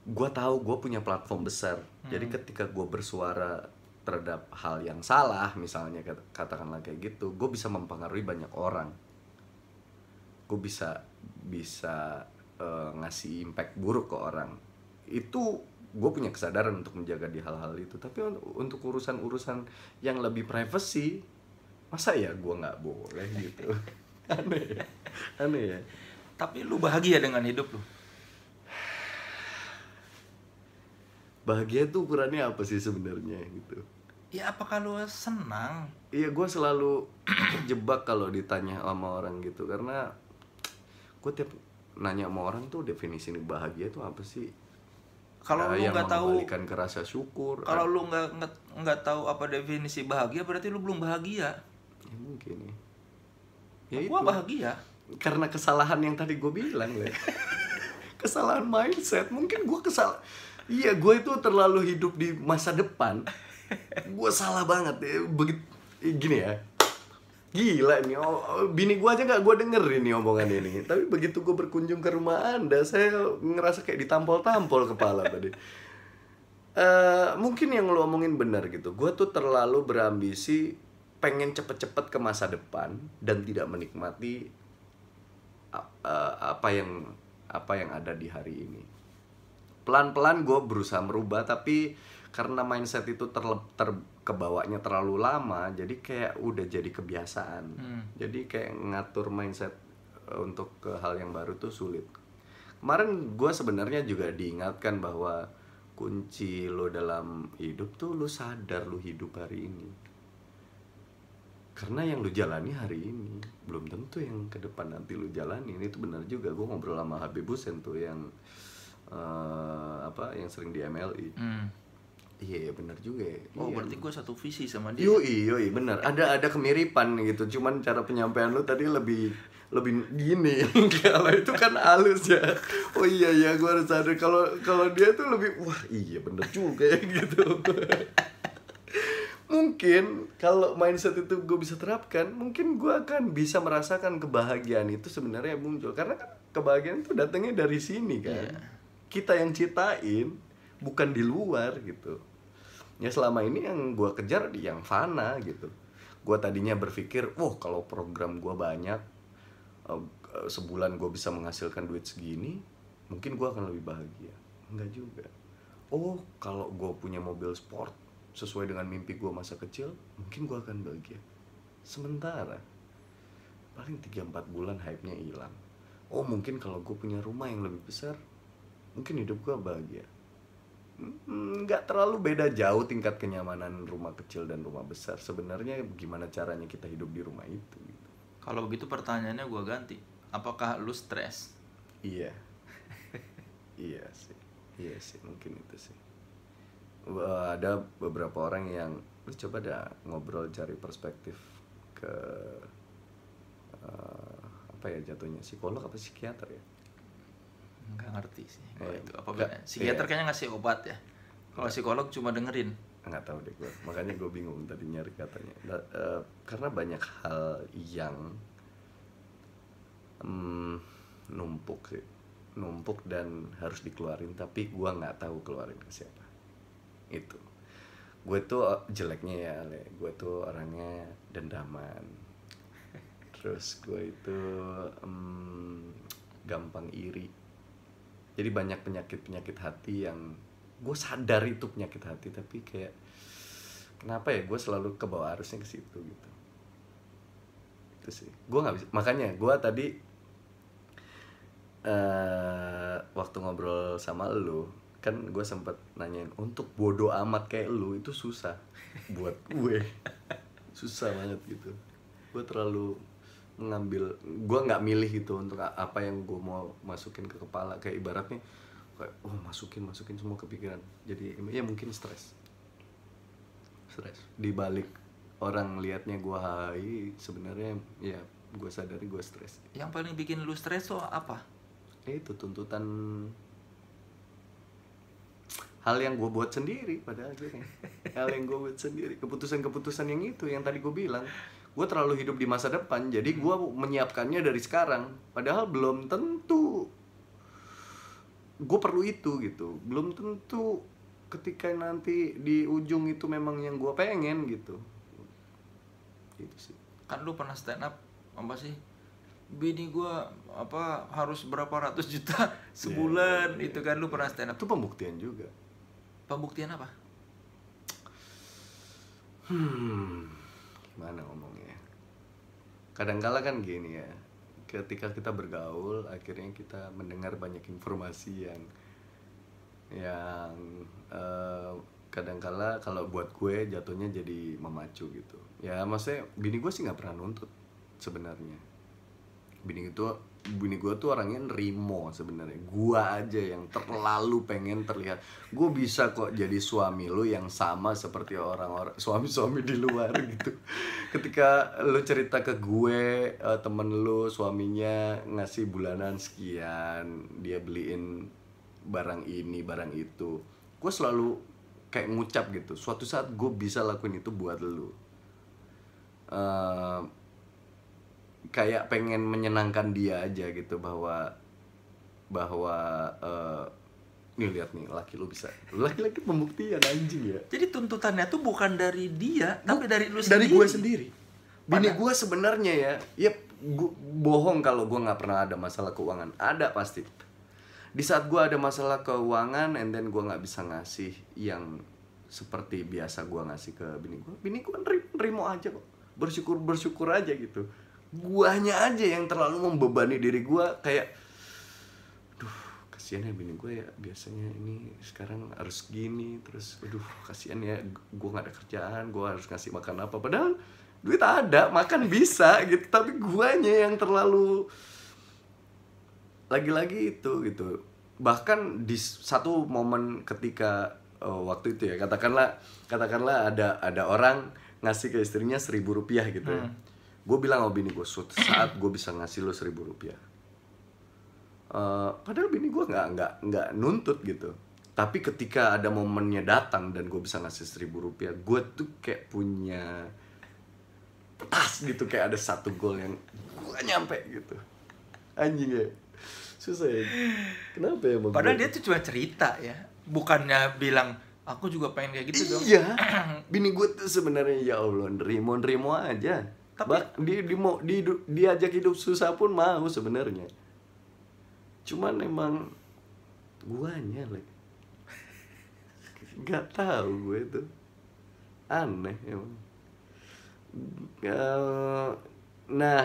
gue tahu gue punya platform besar hmm. jadi ketika gue bersuara terhadap hal yang salah misalnya katakanlah kayak gitu gue bisa mempengaruhi banyak orang gue bisa bisa uh, ngasih impact buruk ke orang itu gue punya kesadaran untuk menjaga di hal-hal itu tapi untuk urusan-urusan yang lebih privacy masa ya gue nggak boleh gitu [LAUGHS] aneh ya. aneh ya tapi lu bahagia dengan hidup lu bahagia tuh ukurannya apa sih sebenarnya gitu ya apa kalau senang iya gue selalu [CLEARS THROAT] jebak kalau ditanya sama orang gitu karena gue tiap nanya sama orang tuh definisi ini bahagia tuh apa sih kalau ya, lu nggak tahu ikan kerasa syukur kalau lu nggak nggak tahu apa definisi bahagia berarti lu belum bahagia ya mungkin ya ya gue bahagia karena kesalahan yang tadi gue bilang le [LAUGHS] kesalahan mindset mungkin gue kesal iya gue itu terlalu hidup di masa depan gue salah banget ya. begitu eh, gini ya gila ini, oh, oh, bini gue aja nggak gue dengerin nih omongan ini tapi begitu gue berkunjung ke rumah anda saya ngerasa kayak ditampol-tampol kepala tadi uh, mungkin yang lo omongin benar gitu gue tuh terlalu berambisi pengen cepet-cepet ke masa depan dan tidak menikmati apa yang apa yang ada di hari ini. Pelan-pelan gue berusaha merubah tapi karena mindset itu ter, ter kebawanya terlalu lama jadi kayak udah jadi kebiasaan. Hmm. Jadi kayak ngatur mindset e, untuk ke hal yang baru tuh sulit. Kemarin gue sebenarnya juga diingatkan bahwa kunci lo dalam hidup tuh lo sadar lo hidup hari ini karena yang lu jalani hari ini belum tentu yang ke depan nanti lu jalani tuh benar juga gue ngobrol sama Habib Busen tuh yang uh, apa yang sering di MLI hmm. Iya yeah, benar juga ya. Oh yeah. berarti gue satu visi sama dia. Yoi yoi benar. Ada ada kemiripan gitu. Cuman cara penyampaian lu tadi lebih lebih gini. [LAUGHS] kalau itu kan halus ya. Oh iya iya, gue harus sadar kalau kalau dia tuh lebih wah iya benar juga ya [LAUGHS] gitu mungkin kalau mindset itu gue bisa terapkan mungkin gue akan bisa merasakan kebahagiaan itu sebenarnya muncul karena kan kebahagiaan itu datangnya dari sini kan yeah. kita yang citain bukan di luar gitu ya selama ini yang gue kejar di yang fana gitu gue tadinya berpikir wah kalau program gue banyak eh, sebulan gue bisa menghasilkan duit segini mungkin gue akan lebih bahagia enggak juga oh kalau gue punya mobil sport sesuai dengan mimpi gue masa kecil mungkin gue akan bahagia sementara paling 3-4 bulan hype-nya hilang oh mungkin kalau gue punya rumah yang lebih besar mungkin hidup gue bahagia hmm, nggak terlalu beda jauh tingkat kenyamanan rumah kecil dan rumah besar sebenarnya gimana caranya kita hidup di rumah itu gitu. kalau begitu pertanyaannya gue ganti apakah lu stres iya [LAUGHS] iya sih iya sih mungkin itu sih Eh, ada beberapa orang yang lu coba dah ngobrol cari perspektif ke uh, apa ya jatuhnya psikolog atau psikiater ya nggak ngerti sih eh, itu apa beda psikiater iya. kayaknya ngasih obat ya kalau psikolog cuma dengerin nggak tahu deh gue makanya gue bingung tadi nyari katanya nah, uh, karena banyak hal yang um, numpuk sih numpuk dan harus dikeluarin tapi gue nggak tahu keluarin ke siapa itu gue tuh eh, jeleknya ya Ale gue tuh orangnya dendaman terus gue itu um, gampang iri jadi banyak penyakit penyakit hati yang gue sadar itu penyakit hati tapi kayak kenapa ya gue selalu ke bawah arusnya ke situ gitu itu sih gue nggak bisa makanya gue tadi uh, waktu ngobrol sama lu kan gue sempet nanyain untuk bodoh amat kayak lu itu susah buat gue susah banget gitu gue terlalu mengambil gue nggak milih gitu untuk apa yang gue mau masukin ke kepala kayak ibaratnya kayak oh masukin masukin semua kepikiran jadi ya mungkin stres stres di balik orang liatnya gue hai sebenarnya ya gue sadari gue stres yang paling bikin lu stres tuh apa ya itu tuntutan hal yang gue buat sendiri pada akhirnya hal yang gue buat sendiri keputusan-keputusan yang itu yang tadi gue bilang gue terlalu hidup di masa depan jadi gue menyiapkannya dari sekarang padahal belum tentu gue perlu itu gitu belum tentu ketika nanti di ujung itu memang yang gue pengen gitu Itu sih kan lu pernah stand up apa sih bini gue apa harus berapa ratus juta [LAUGHS] sebulan yeah, yeah, yeah. itu kan lu iya. pernah stand up itu pembuktian juga Pembuktian apa? Hmm, gimana ngomongnya? Kadangkala kan gini ya, ketika kita bergaul, akhirnya kita mendengar banyak informasi yang yang uh, kadangkala kalau buat gue jatuhnya jadi memacu gitu. Ya maksudnya bini gue sih nggak pernah nuntut sebenarnya. Bini itu bini gue tuh orangnya nerimo sebenarnya gue aja yang terlalu pengen terlihat gue bisa kok jadi suami lo yang sama seperti orang-orang suami-suami di luar [LAUGHS] gitu ketika lo cerita ke gue eh, temen lu suaminya ngasih bulanan sekian dia beliin barang ini barang itu gue selalu kayak ngucap gitu suatu saat gue bisa lakuin itu buat lo kayak pengen menyenangkan dia aja gitu bahwa bahwa uh, nih lihat nih laki lu bisa laki-laki pembuktian anjing ya jadi tuntutannya tuh bukan dari dia Bu, tapi dari lu sendiri dari gue sendiri bini gue sebenarnya ya ya gua, bohong kalau gue nggak pernah ada masalah keuangan ada pasti di saat gue ada masalah keuangan and then gue nggak bisa ngasih yang seperti biasa gue ngasih ke bini gue bini gue nerimo aja kok bersyukur bersyukur aja gitu guanya aja yang terlalu membebani diri gua kayak duh kasihan ya bini gua ya biasanya ini sekarang harus gini terus aduh kasihan ya gua nggak ada kerjaan gua harus ngasih makan apa padahal duit ada makan bisa gitu tapi guanya yang terlalu lagi-lagi itu gitu bahkan di satu momen ketika uh, waktu itu ya katakanlah katakanlah ada ada orang ngasih ke istrinya seribu rupiah gitu ya. hmm gue bilang sama bini gue suatu saat gue bisa ngasih lo seribu rupiah uh, padahal bini gue nggak nggak nggak nuntut gitu tapi ketika ada momennya datang dan gue bisa ngasih seribu rupiah gue tuh kayak punya tas gitu kayak ada satu gol yang gue nyampe gitu anjing ya susah ya kenapa ya padahal gue? dia tuh cuma cerita ya bukannya bilang aku juga pengen kayak gitu iya. dong iya [CLEARS THROAT] bini gue tuh sebenarnya ya allah nerimo nerimo aja tapi bah, di, di, mau di, diajak hidup susah pun mau sebenarnya cuman emang guanya lek nggak tahu gue itu aneh emang eh, nah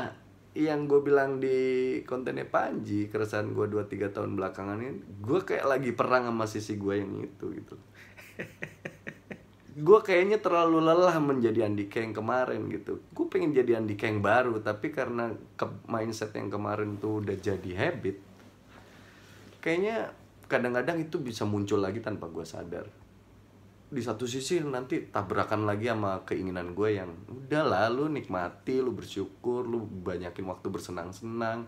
yang gue bilang di kontennya Panji keresahan gue dua tiga tahun belakangan ini gue kayak lagi perang sama sisi gue yang itu gitu [LAUGHS] gue kayaknya terlalu lelah menjadi Andika yang kemarin gitu gue pengen jadi Andika yang baru tapi karena ke mindset yang kemarin tuh udah jadi habit kayaknya kadang-kadang itu bisa muncul lagi tanpa gue sadar di satu sisi nanti tabrakan lagi sama keinginan gue yang udah lalu nikmati lu bersyukur lu banyakin waktu bersenang-senang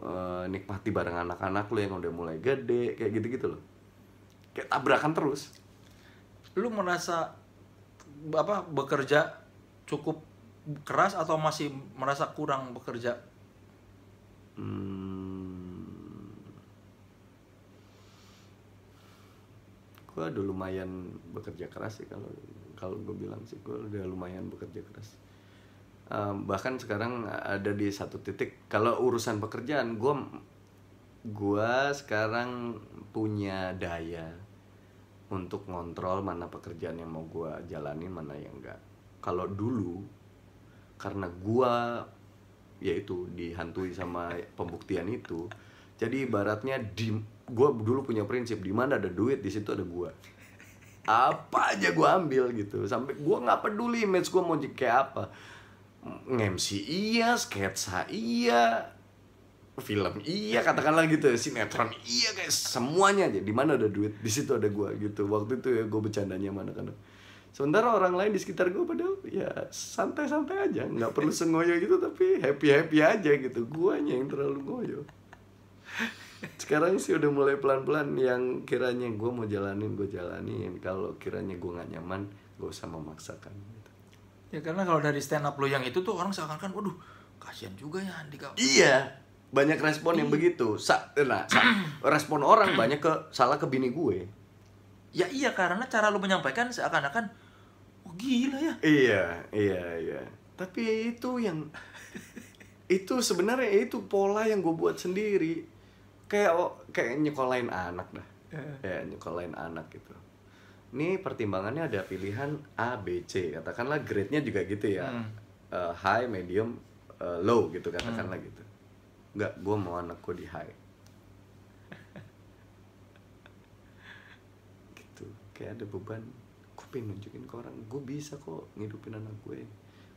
eh, nikmati bareng anak-anak lu yang udah mulai gede kayak gitu-gitu loh kayak tabrakan terus lu merasa apa bekerja cukup keras atau masih merasa kurang bekerja? Hmm. Gue udah lumayan bekerja keras sih kalau kalau gue bilang sih gue udah lumayan bekerja keras. Um, bahkan sekarang ada di satu titik kalau urusan pekerjaan gue gue sekarang punya daya untuk ngontrol mana pekerjaan yang mau gue jalani mana yang enggak kalau dulu karena gue yaitu dihantui sama pembuktian itu jadi ibaratnya di gue dulu punya prinsip di mana ada duit di situ ada gue apa aja gue ambil gitu sampai gue nggak peduli image gue mau kayak apa ngemsi iya sketsa iya film iya katakanlah gitu sinetron iya guys semuanya aja di mana ada duit di situ ada gue gitu waktu itu ya gue bercandanya mana kan sementara orang lain di sekitar gue pada ya santai-santai aja nggak perlu sengoyo gitu tapi happy happy aja gitu guanya yang terlalu goyo sekarang sih udah mulai pelan-pelan yang kiranya gue mau jalanin gue jalanin kalau kiranya gue nggak nyaman gue usah memaksakan gitu. ya karena kalau dari stand up lo yang itu tuh orang seakan-akan waduh kasihan juga ya Andika iya banyak respon yang iya. begitu sa nah sa [CLEARS THROAT] respon orang banyak ke salah ke bini gue ya iya karena cara lu menyampaikan seakan-akan oh, gila ya iya iya iya tapi itu yang [LAUGHS] itu sebenarnya itu pola yang gue buat sendiri kayak oh, kayak nyekolain anak dah Yeah. Kayak nyekolain anak gitu ini pertimbangannya ada pilihan A B C katakanlah grade-nya juga gitu ya hmm. uh, high medium uh, low gitu katakanlah hmm. gitu Enggak, gue mau anak gue di high [LAUGHS] gitu kayak ada beban gue pengen nunjukin ke orang gue bisa kok ngidupin anak gue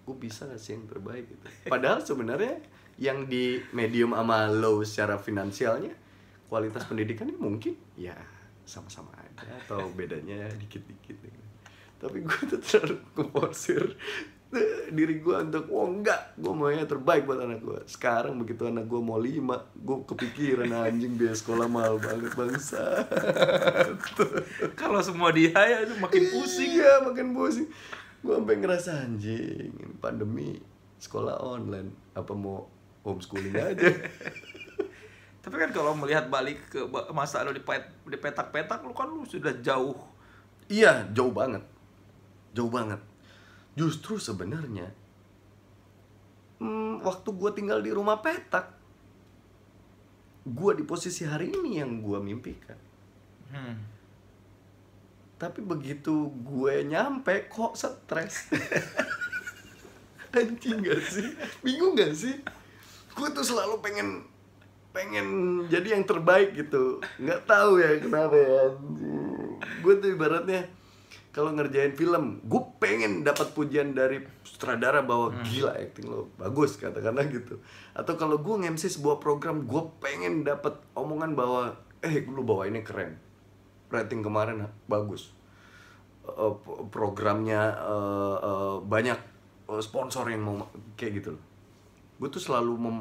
gue bisa kasih yang terbaik gitu padahal sebenarnya yang di medium sama low secara finansialnya kualitas pendidikannya mungkin ya sama-sama aja atau bedanya dikit-dikit gitu. tapi gue tuh terlalu keporsir [LAUGHS] diri gue untuk oh enggak gue mau yang terbaik buat anak gue sekarang begitu anak gue mau lima gue kepikiran [LAUGHS] anjing biaya sekolah mahal banget bangsa kalau semua dia ya itu makin pusing ya makin pusing gue sampai ngerasa anjing pandemi sekolah online apa mau homeschooling aja [LAUGHS] tapi kan kalau melihat balik ke masa lo di petak-petak lo kan lo sudah jauh iya jauh banget jauh banget justru sebenarnya hmm, waktu gue tinggal di rumah petak gue di posisi hari ini yang gue mimpikan hmm. tapi begitu gue nyampe kok stres [LAUGHS] anjing gak sih bingung gak sih gue tuh selalu pengen pengen jadi yang terbaik gitu nggak tahu ya kenapa ya gue tuh ibaratnya kalau ngerjain film gue pengen dapat pujian dari sutradara bahwa hmm. gila acting lo bagus katakanlah gitu atau kalau gue ngemsi sebuah program gue pengen dapat omongan bahwa eh lu bawa ini keren rating kemarin bagus uh, programnya uh, uh, banyak sponsor yang mau kayak gitu gue tuh selalu mem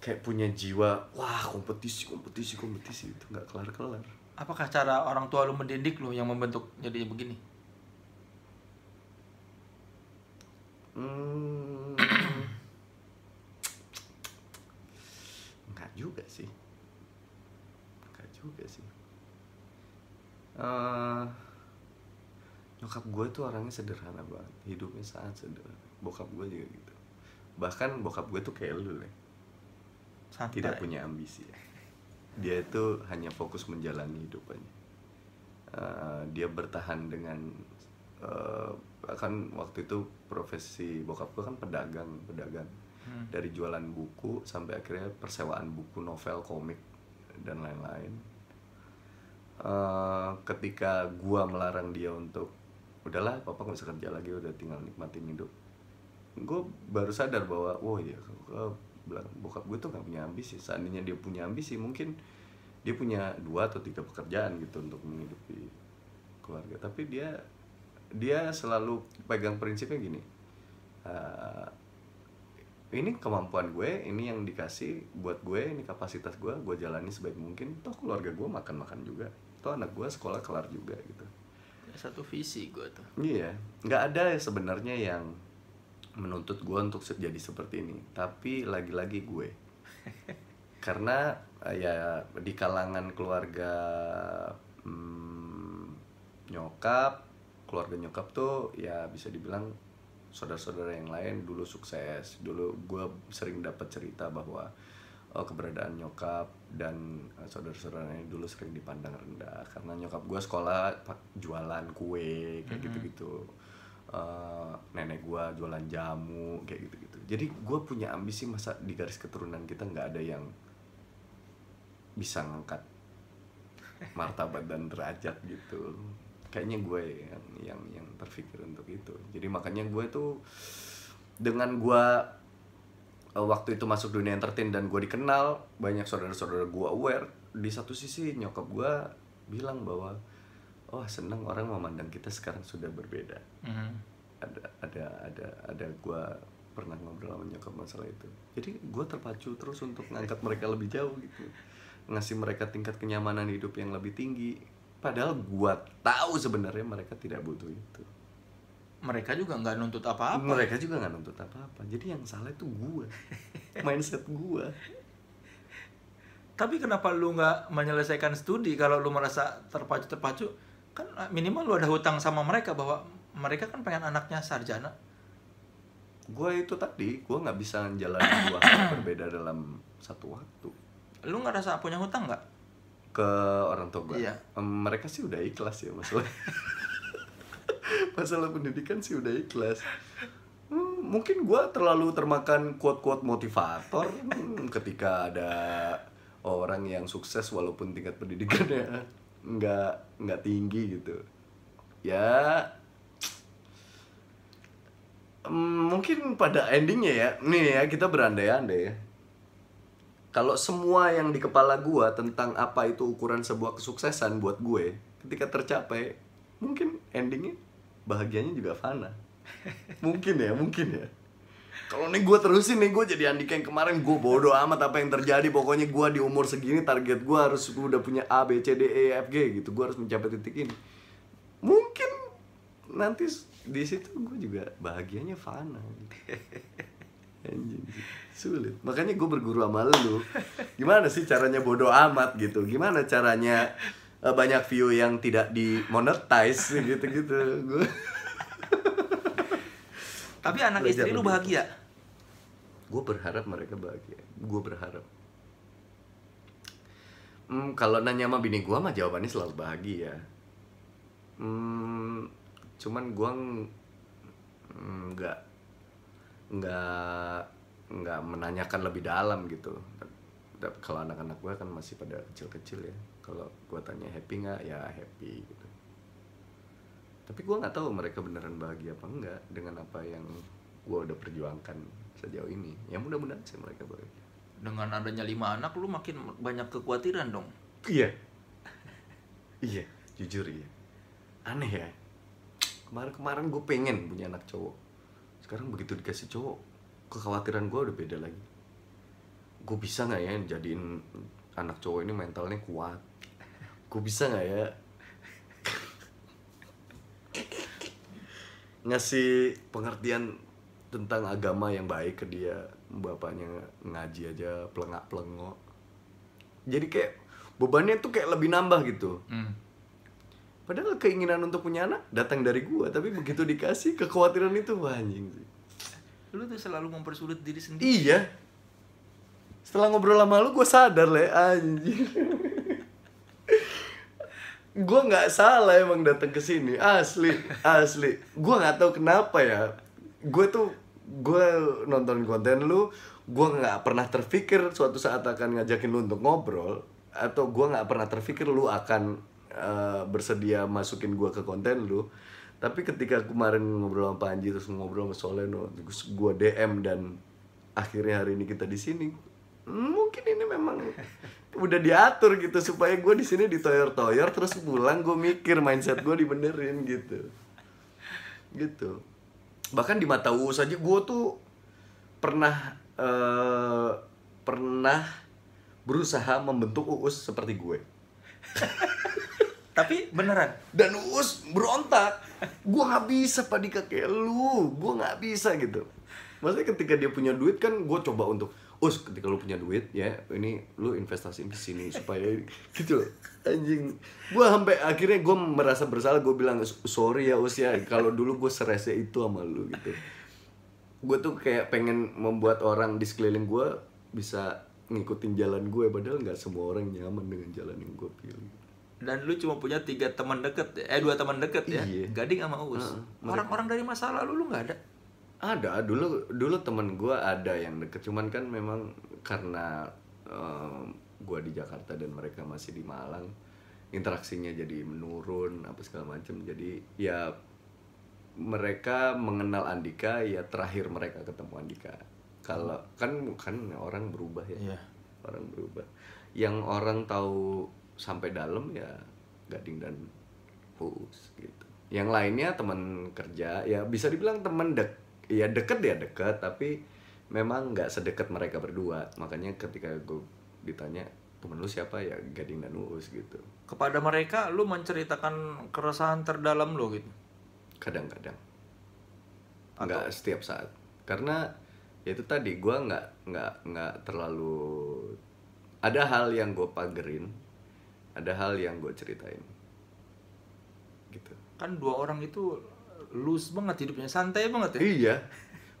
kayak punya jiwa wah kompetisi kompetisi kompetisi itu nggak kelar kelar apakah cara orang tua lu mendidik lu yang membentuk jadi begini? Hmm. Enggak juga sih. Enggak juga sih. Uh, nyokap gue tuh orangnya sederhana banget. Hidupnya sangat sederhana. Bokap gue juga gitu. Bahkan bokap gue tuh kayak lu Tidak punya ambisi ya dia itu hanya fokus menjalani hidupannya uh, eh, dia bertahan dengan uh, kan waktu itu profesi bokap gue kan pedagang pedagang hmm. dari jualan buku sampai akhirnya persewaan buku novel komik dan lain-lain uh, ketika gua melarang dia untuk udahlah papa nggak usah kerja lagi udah tinggal nikmatin hidup gue baru sadar bahwa wow oh ya bilang bokap gue tuh nggak punya ambisi seandainya dia punya ambisi mungkin dia punya dua atau tiga pekerjaan gitu untuk menghidupi keluarga tapi dia dia selalu pegang prinsipnya gini uh, ini kemampuan gue ini yang dikasih buat gue ini kapasitas gue gue jalani sebaik mungkin toh keluarga gue makan makan juga toh anak gue sekolah kelar juga gitu satu visi gue tuh iya nggak ada sebenarnya yang menuntut gue untuk jadi seperti ini tapi lagi-lagi gue [LAUGHS] karena eh, ya di kalangan keluarga hmm, nyokap keluarga nyokap tuh ya bisa dibilang saudara-saudara yang lain dulu sukses dulu gue sering dapat cerita bahwa oh, keberadaan nyokap dan saudara eh, saudara-saudaranya dulu sering dipandang rendah karena nyokap gue sekolah jualan kue kayak mm -hmm. gitu-gitu Eh, nenek gue jualan jamu kayak gitu gitu jadi gue punya ambisi masa di garis keturunan kita nggak ada yang bisa ngangkat martabat dan derajat gitu kayaknya gue yang yang yang terpikir untuk itu jadi makanya gue tuh dengan gue eh, waktu itu masuk dunia entertain dan gue dikenal banyak saudara-saudara gue aware di satu sisi nyokap gue bilang bahwa oh senang orang memandang kita sekarang sudah berbeda mm-hmm. ada ada ada ada gue pernah ngobrol sama nyokap masalah itu jadi gue terpacu terus untuk ngangkat mereka lebih jauh gitu ngasih mereka tingkat kenyamanan hidup yang lebih tinggi padahal gue tahu sebenarnya mereka tidak butuh itu mereka juga nggak nuntut apa-apa mereka juga nggak nuntut apa-apa jadi yang salah itu gue mindset gue tapi kenapa lu nggak menyelesaikan studi kalau lu merasa terpacu terpacu kan ah, minimal lu ada hutang sama mereka bahwa mereka kan pengen anaknya sarjana gue itu tadi gue nggak bisa jalan dua hal berbeda dalam satu waktu lu nggak rasa punya hutang nggak ke orang tua gue iya. Um, mereka sih udah ikhlas ya masalah [LAUGHS] masalah pendidikan sih udah ikhlas hmm, mungkin gue terlalu termakan quote-quote motivator hmm, ketika ada orang yang sukses walaupun tingkat pendidikannya nggak nggak tinggi gitu ya mungkin pada endingnya ya nih ya kita berandai-andai ya kalau semua yang di kepala gue tentang apa itu ukuran sebuah kesuksesan buat gue ketika tercapai mungkin endingnya bahagianya juga fana [LAUGHS] mungkin ya mungkin ya kalau nih gue terusin nih gue jadi Andika yang kemarin gue bodoh amat apa yang terjadi pokoknya gue di umur segini target gue harus gue udah punya A B C D E F G gitu gue harus mencapai titik ini mungkin nanti di situ gue juga bahagianya fana [LAUGHS] anjing sulit makanya gue berguru sama lu gimana sih caranya bodoh amat gitu gimana caranya eh, banyak view yang tidak dimonetize gitu gitu gue tapi anak Belajar istri lu bahagia gue berharap mereka bahagia gue berharap hmm, kalau nanya sama bini gue mah jawabannya selalu bahagia hmm, cuman gue nggak nggak nggak menanyakan lebih dalam gitu kalau anak-anak gue kan masih pada kecil-kecil ya kalau gue tanya happy nggak ya happy gitu tapi gue nggak tahu mereka beneran bahagia apa enggak dengan apa yang gue udah perjuangkan sejauh ini ya mudah-mudahan sih mereka bahagia dengan adanya lima anak lu makin banyak kekhawatiran dong iya iya jujur iya aneh ya kemarin-kemarin gue pengen punya anak cowok sekarang begitu dikasih cowok kekhawatiran gue udah beda lagi gue bisa nggak ya jadiin anak cowok ini mentalnya kuat gue bisa nggak ya ngasih pengertian tentang agama yang baik ke dia bapaknya ngaji aja pelengak pelengok jadi kayak bebannya tuh kayak lebih nambah gitu hmm. padahal keinginan untuk punya anak datang dari gua tapi begitu dikasih kekhawatiran itu anjing sih lu tuh selalu mempersulit diri sendiri iya setelah ngobrol lama lu gua sadar le anjing gue nggak salah emang datang ke sini asli asli gue nggak tahu kenapa ya gue tuh gue nonton konten lu gue nggak pernah terpikir suatu saat akan ngajakin lu untuk ngobrol atau gue nggak pernah terpikir lu akan uh, bersedia masukin gue ke konten lu tapi ketika kemarin ngobrol sama Panji terus ngobrol sama Soleno terus gue DM dan akhirnya hari ini kita di sini mungkin ini memang udah diatur gitu supaya gue di sini ditoyor-toyor terus pulang gue mikir mindset gue dibenerin gitu gitu bahkan di mata uus aja gue tuh pernah uh, pernah berusaha membentuk uus seperti gue tapi beneran dan uus berontak gue nggak bisa padi kakek lu gue nggak bisa gitu maksudnya ketika dia punya duit kan gue coba untuk us oh, ketika lu punya duit ya ini lu investasiin di sini supaya gitu loh. anjing gua sampai akhirnya gua merasa bersalah gua bilang sorry ya us ya kalau dulu gua serese itu sama lu gitu gua tuh kayak pengen membuat orang di sekeliling gue bisa ngikutin jalan gue padahal nggak semua orang nyaman dengan jalan yang gue pilih dan lu cuma punya tiga teman deket eh dua teman deket ya iya. gading sama us orang-orang uh, dari masa lalu lu nggak ada ada dulu dulu temen gue ada yang deket cuman kan memang karena um, eh, gue di Jakarta dan mereka masih di Malang interaksinya jadi menurun apa segala macam jadi ya mereka mengenal Andika ya terakhir mereka ketemu Andika kalau kan kan orang berubah ya yeah. orang berubah yang orang tahu sampai dalam ya Gading dan Uus gitu yang lainnya teman kerja ya bisa dibilang teman dekat ya deket ya deket tapi memang nggak sedekat mereka berdua makanya ketika gue ditanya temen lu siapa ya Gading dan Uus gitu kepada mereka lu menceritakan keresahan terdalam lo gitu kadang-kadang nggak -kadang. setiap saat karena ya itu tadi gue nggak nggak nggak terlalu ada hal yang gue pagerin ada hal yang gue ceritain gitu kan dua orang itu loose banget hidupnya, santai banget ya. Iya.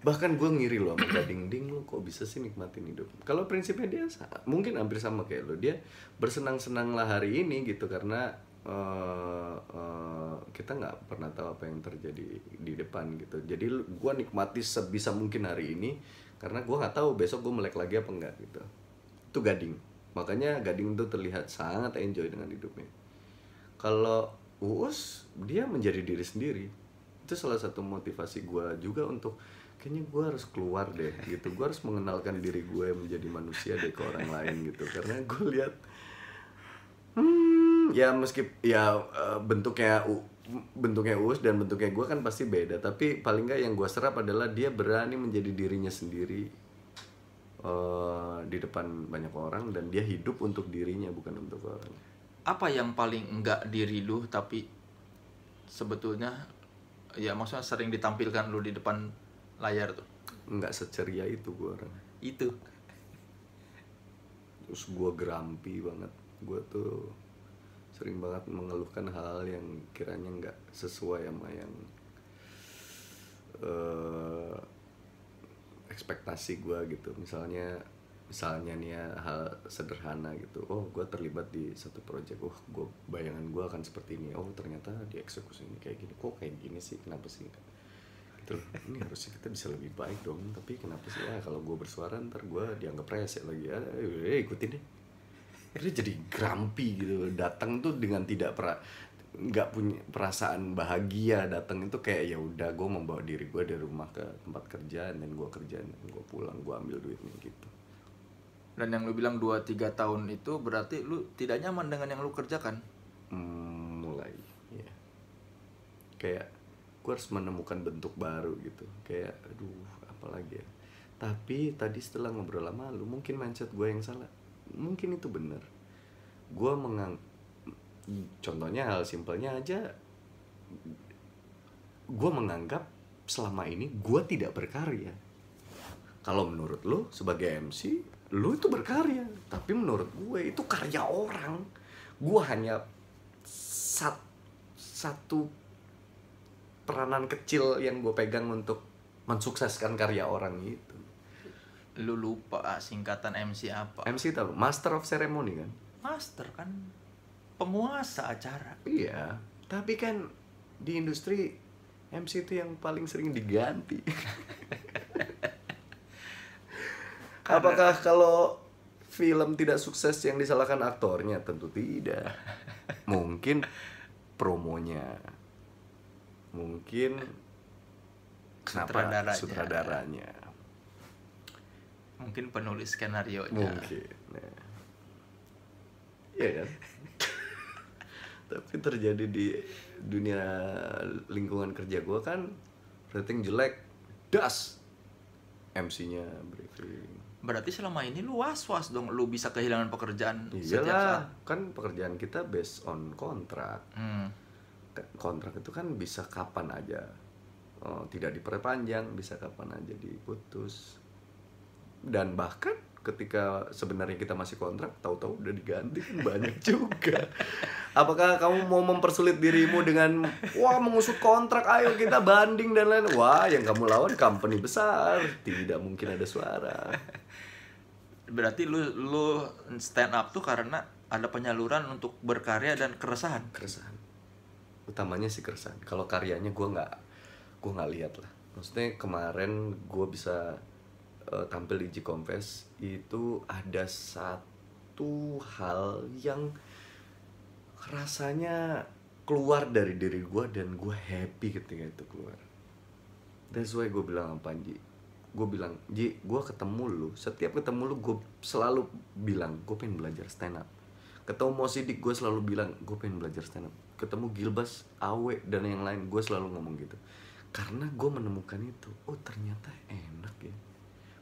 Bahkan gue ngiri loh sama Gading Ding lo kok bisa sih nikmatin hidup. Kalau prinsipnya dia mungkin hampir sama kayak lo, dia bersenang-senanglah hari ini gitu karena Uh, uh, kita nggak pernah tahu apa yang terjadi di depan gitu jadi gue nikmati sebisa mungkin hari ini karena gue nggak tahu besok gue melek lagi apa enggak gitu itu gading makanya gading itu terlihat sangat enjoy dengan hidupnya kalau us dia menjadi diri sendiri itu salah satu motivasi gue juga untuk kayaknya gue harus keluar deh gitu gue harus mengenalkan diri gue menjadi manusia deh ke orang lain gitu karena gue lihat hmm ya meski ya eh, bentuknya bentuknya us dan bentuknya gue kan pasti beda tapi paling nggak yang gue serap adalah dia berani menjadi dirinya sendiri uh, di depan banyak orang dan dia hidup untuk dirinya bukan untuk orang apa yang paling enggak diri lu tapi sebetulnya ya maksudnya sering ditampilkan lu di depan layar tuh nggak seceria itu gue orang itu terus gue grampi banget gue tuh sering banget mengeluhkan hal, -hal yang kiranya nggak sesuai sama yang uh, ekspektasi gue gitu misalnya misalnya nih ya, hal sederhana gitu oh gue terlibat di satu project oh gue bayangan gue akan seperti ini oh ternyata di eksekusi ini kayak gini kok kayak gini sih kenapa sih gitu ini harusnya kita bisa lebih baik dong tapi kenapa sih ya kalau gue bersuara ntar gue dianggap rese lagi ya eh, ikutin deh jadi jadi grumpy gitu datang tuh dengan tidak pra nggak punya perasaan bahagia datang itu kayak ya udah gue membawa diri gue dari rumah ke tempat kerja, dan gue kerjaan gue pulang gue ambil duitnya gitu dan yang lu bilang 2-3 tahun itu berarti lu tidak nyaman dengan yang lu kerjakan hmm, mulai yeah. kayak gue harus menemukan bentuk baru gitu kayak aduh apalagi ya tapi tadi setelah ngobrol lama lu mungkin mindset gue yang salah mungkin itu bener gue mengang contohnya hal simpelnya aja gue menganggap selama ini gue tidak berkarya kalau menurut lo sebagai MC lu itu berkarya tapi menurut gue itu karya orang gue hanya sat, satu peranan kecil yang gue pegang untuk mensukseskan karya orang itu lu lupa singkatan MC apa MC tahu Master of Ceremony kan Master kan penguasa acara iya tapi kan di industri MC itu yang paling sering diganti [LAUGHS] Karena... Apakah kalau film tidak sukses yang disalahkan aktornya? Tentu tidak. [LAUGHS] Mungkin promonya. Mungkin kenapa sutradaranya. Mungkin penulis skenario -nya. Mungkin. Ya. Iya kan? [LAUGHS] Tapi terjadi di dunia lingkungan kerja gue kan rating jelek das MC-nya briefing berarti selama ini lu was-was dong lu bisa kehilangan pekerjaan Iyalah, setiap kan pekerjaan kita based on kontrak hmm. kontrak itu kan bisa kapan aja oh, tidak diperpanjang bisa kapan aja diputus dan bahkan ketika sebenarnya kita masih kontrak tahu-tahu udah diganti [LAUGHS] banyak juga apakah kamu mau mempersulit dirimu dengan wah mengusut kontrak ayo kita banding dan lain wah yang kamu lawan company besar tidak mungkin ada suara berarti lu lu stand up tuh karena ada penyaluran untuk berkarya dan keresahan keresahan utamanya sih keresahan kalau karyanya gue nggak gue nggak lihat lah maksudnya kemarin gue bisa uh, tampil di G-Confess itu ada satu hal yang rasanya keluar dari diri gue dan gue happy ketika itu keluar. That's why gue bilang sama Panji, gue bilang Ji gue ketemu lu setiap ketemu lu gue selalu bilang gue pengen belajar stand up ketemu Mo Sidik gue selalu bilang gue pengen belajar stand up ketemu Gilbas Awe dan yang lain gue selalu ngomong gitu karena gue menemukan itu oh ternyata enak ya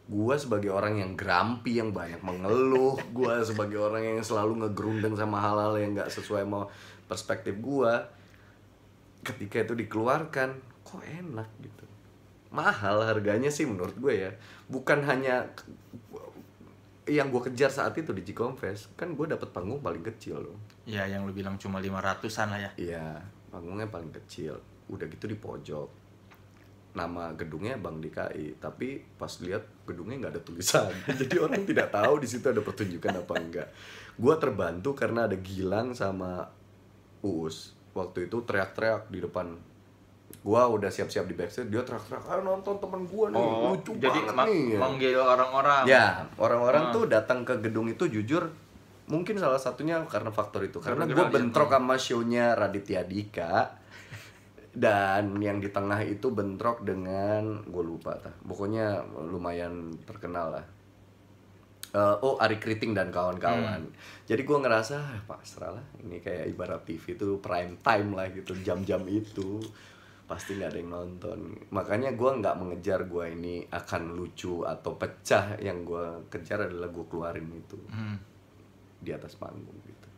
gue sebagai orang yang grampi yang banyak mengeluh gue sebagai orang yang selalu ngegerundeng sama hal-hal yang nggak sesuai mau perspektif gue ketika itu dikeluarkan kok enak gitu mahal harganya sih menurut gue ya bukan hanya yang gue kejar saat itu di Cikonfest kan gue dapet panggung paling kecil loh ya yang lu bilang cuma lima ratusan lah ya iya panggungnya paling kecil udah gitu di pojok nama gedungnya Bank DKI tapi pas lihat gedungnya nggak ada tulisan [LAUGHS] jadi orang tidak tahu di situ ada pertunjukan apa enggak gue terbantu karena ada Gilang sama Uus waktu itu teriak-teriak di depan gue udah siap-siap di backstage dia teriak-teriak ayo nonton teman gue nih oh, lucu jadi banget ma- nih ya. manggil orang-orang ya orang-orang hmm. tuh datang ke gedung itu jujur mungkin salah satunya karena faktor itu karena gue bentrok ya. sama show-nya Raditya Dika dan yang di tengah itu bentrok dengan gue lupa tah pokoknya lumayan terkenal lah uh, oh Ari Kriting dan kawan-kawan hmm. jadi gue ngerasa ah, pak, lah ini kayak ibarat TV itu prime time lah gitu jam-jam itu pasti nggak ada yang nonton makanya gue nggak mengejar gue ini akan lucu atau pecah yang gue kejar adalah gue keluarin itu hmm. di atas panggung gitu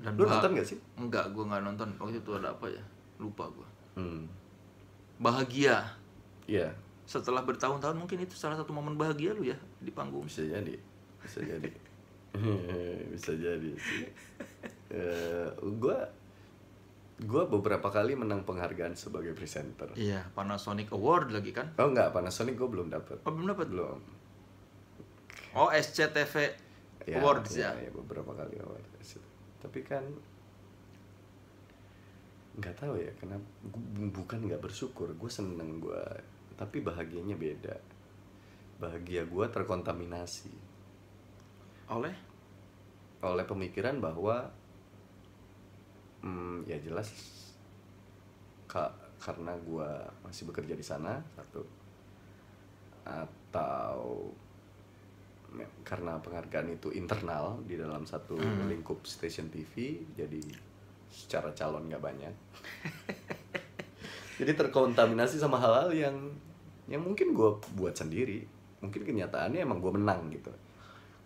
dan lu nonton gak sih? Enggak, gue nggak nonton waktu itu ada apa ya lupa gue hmm. bahagia iya yeah. setelah bertahun-tahun mungkin itu salah satu momen bahagia lu ya di panggung bisa jadi bisa jadi [LAUGHS] bisa jadi sih uh, eh, gue gue beberapa kali menang penghargaan sebagai presenter iya Panasonic Award lagi kan oh enggak Panasonic gue belum dapet oh belum dapet belum oh SCTV iya, iya, ya, Awards ya, ya. ya beberapa kali award tapi kan nggak tahu ya kenapa bukan nggak bersyukur gue seneng gue tapi bahagianya beda bahagia gue terkontaminasi oleh oleh pemikiran bahwa hmm, ya jelas kak karena gue masih bekerja di sana satu atau karena penghargaan itu internal di dalam satu hmm. lingkup stasiun TV jadi secara calon nggak banyak jadi terkontaminasi sama hal-hal yang yang mungkin gue buat sendiri mungkin kenyataannya emang gue menang gitu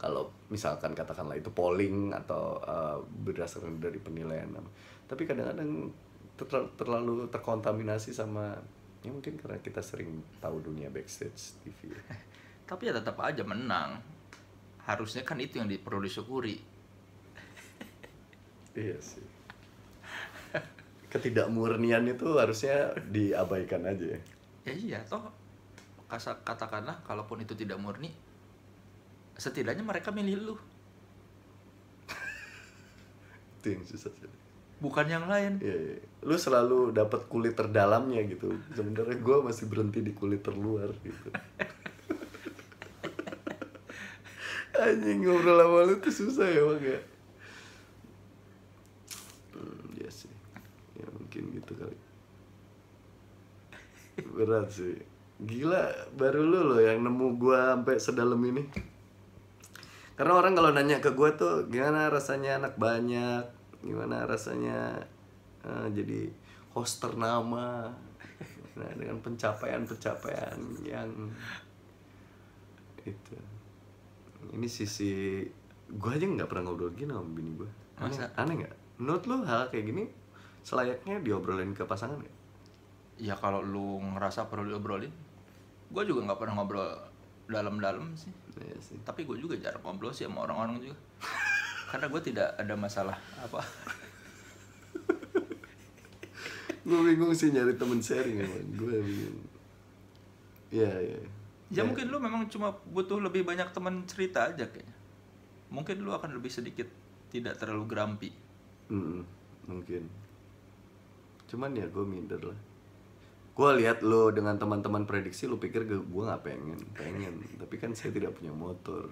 kalau misalkan katakanlah itu polling atau uh, berdasarkan dari penilaian tapi kadang-kadang ter terlalu terkontaminasi sama ya mungkin karena kita sering tahu dunia backstage TV [LAUGHS] tapi ya tetap aja menang harusnya kan itu yang perlu disyukuri iya sih ketidakmurnian itu harusnya diabaikan aja ya. ya iya toh katakanlah kalaupun itu tidak murni setidaknya mereka milih lu. [LAUGHS] itu yang susah sih. Bukan yang lain. Iya, iya. Lu selalu dapat kulit terdalamnya gitu. Sebenarnya gue masih berhenti di kulit terluar gitu. [LAUGHS] Anjing ngobrol sama lu tuh susah ya bang ya gitu kali berat sih gila baru lu loh yang nemu gue sampai sedalam ini karena orang kalau nanya ke gue tuh gimana rasanya anak banyak gimana rasanya uh, jadi host ternama nah, dengan pencapaian-pencapaian yang itu ini sisi gue aja nggak pernah ngobrol gini sama bini gue aneh, aneh nggak menurut lu hal kayak gini selayaknya diobrolin ke pasangan gak? ya kalau lu ngerasa perlu diobrolin gue juga nggak pernah ngobrol dalam-dalam sih. Iya sih tapi gue juga jarang ngobrol sih sama orang-orang juga [LAUGHS] karena gue tidak ada masalah apa gue bingung sih nyari temen sharing iya, iya. ya, gue bingung ya ya ya ya mungkin lu memang cuma butuh lebih banyak temen cerita aja kayaknya mungkin lu akan lebih sedikit tidak terlalu grumpy mm, mungkin cuman ya gue minder lah gue lihat lo dengan teman-teman prediksi lo pikir gue nggak pengen pengen tapi kan saya tidak punya motor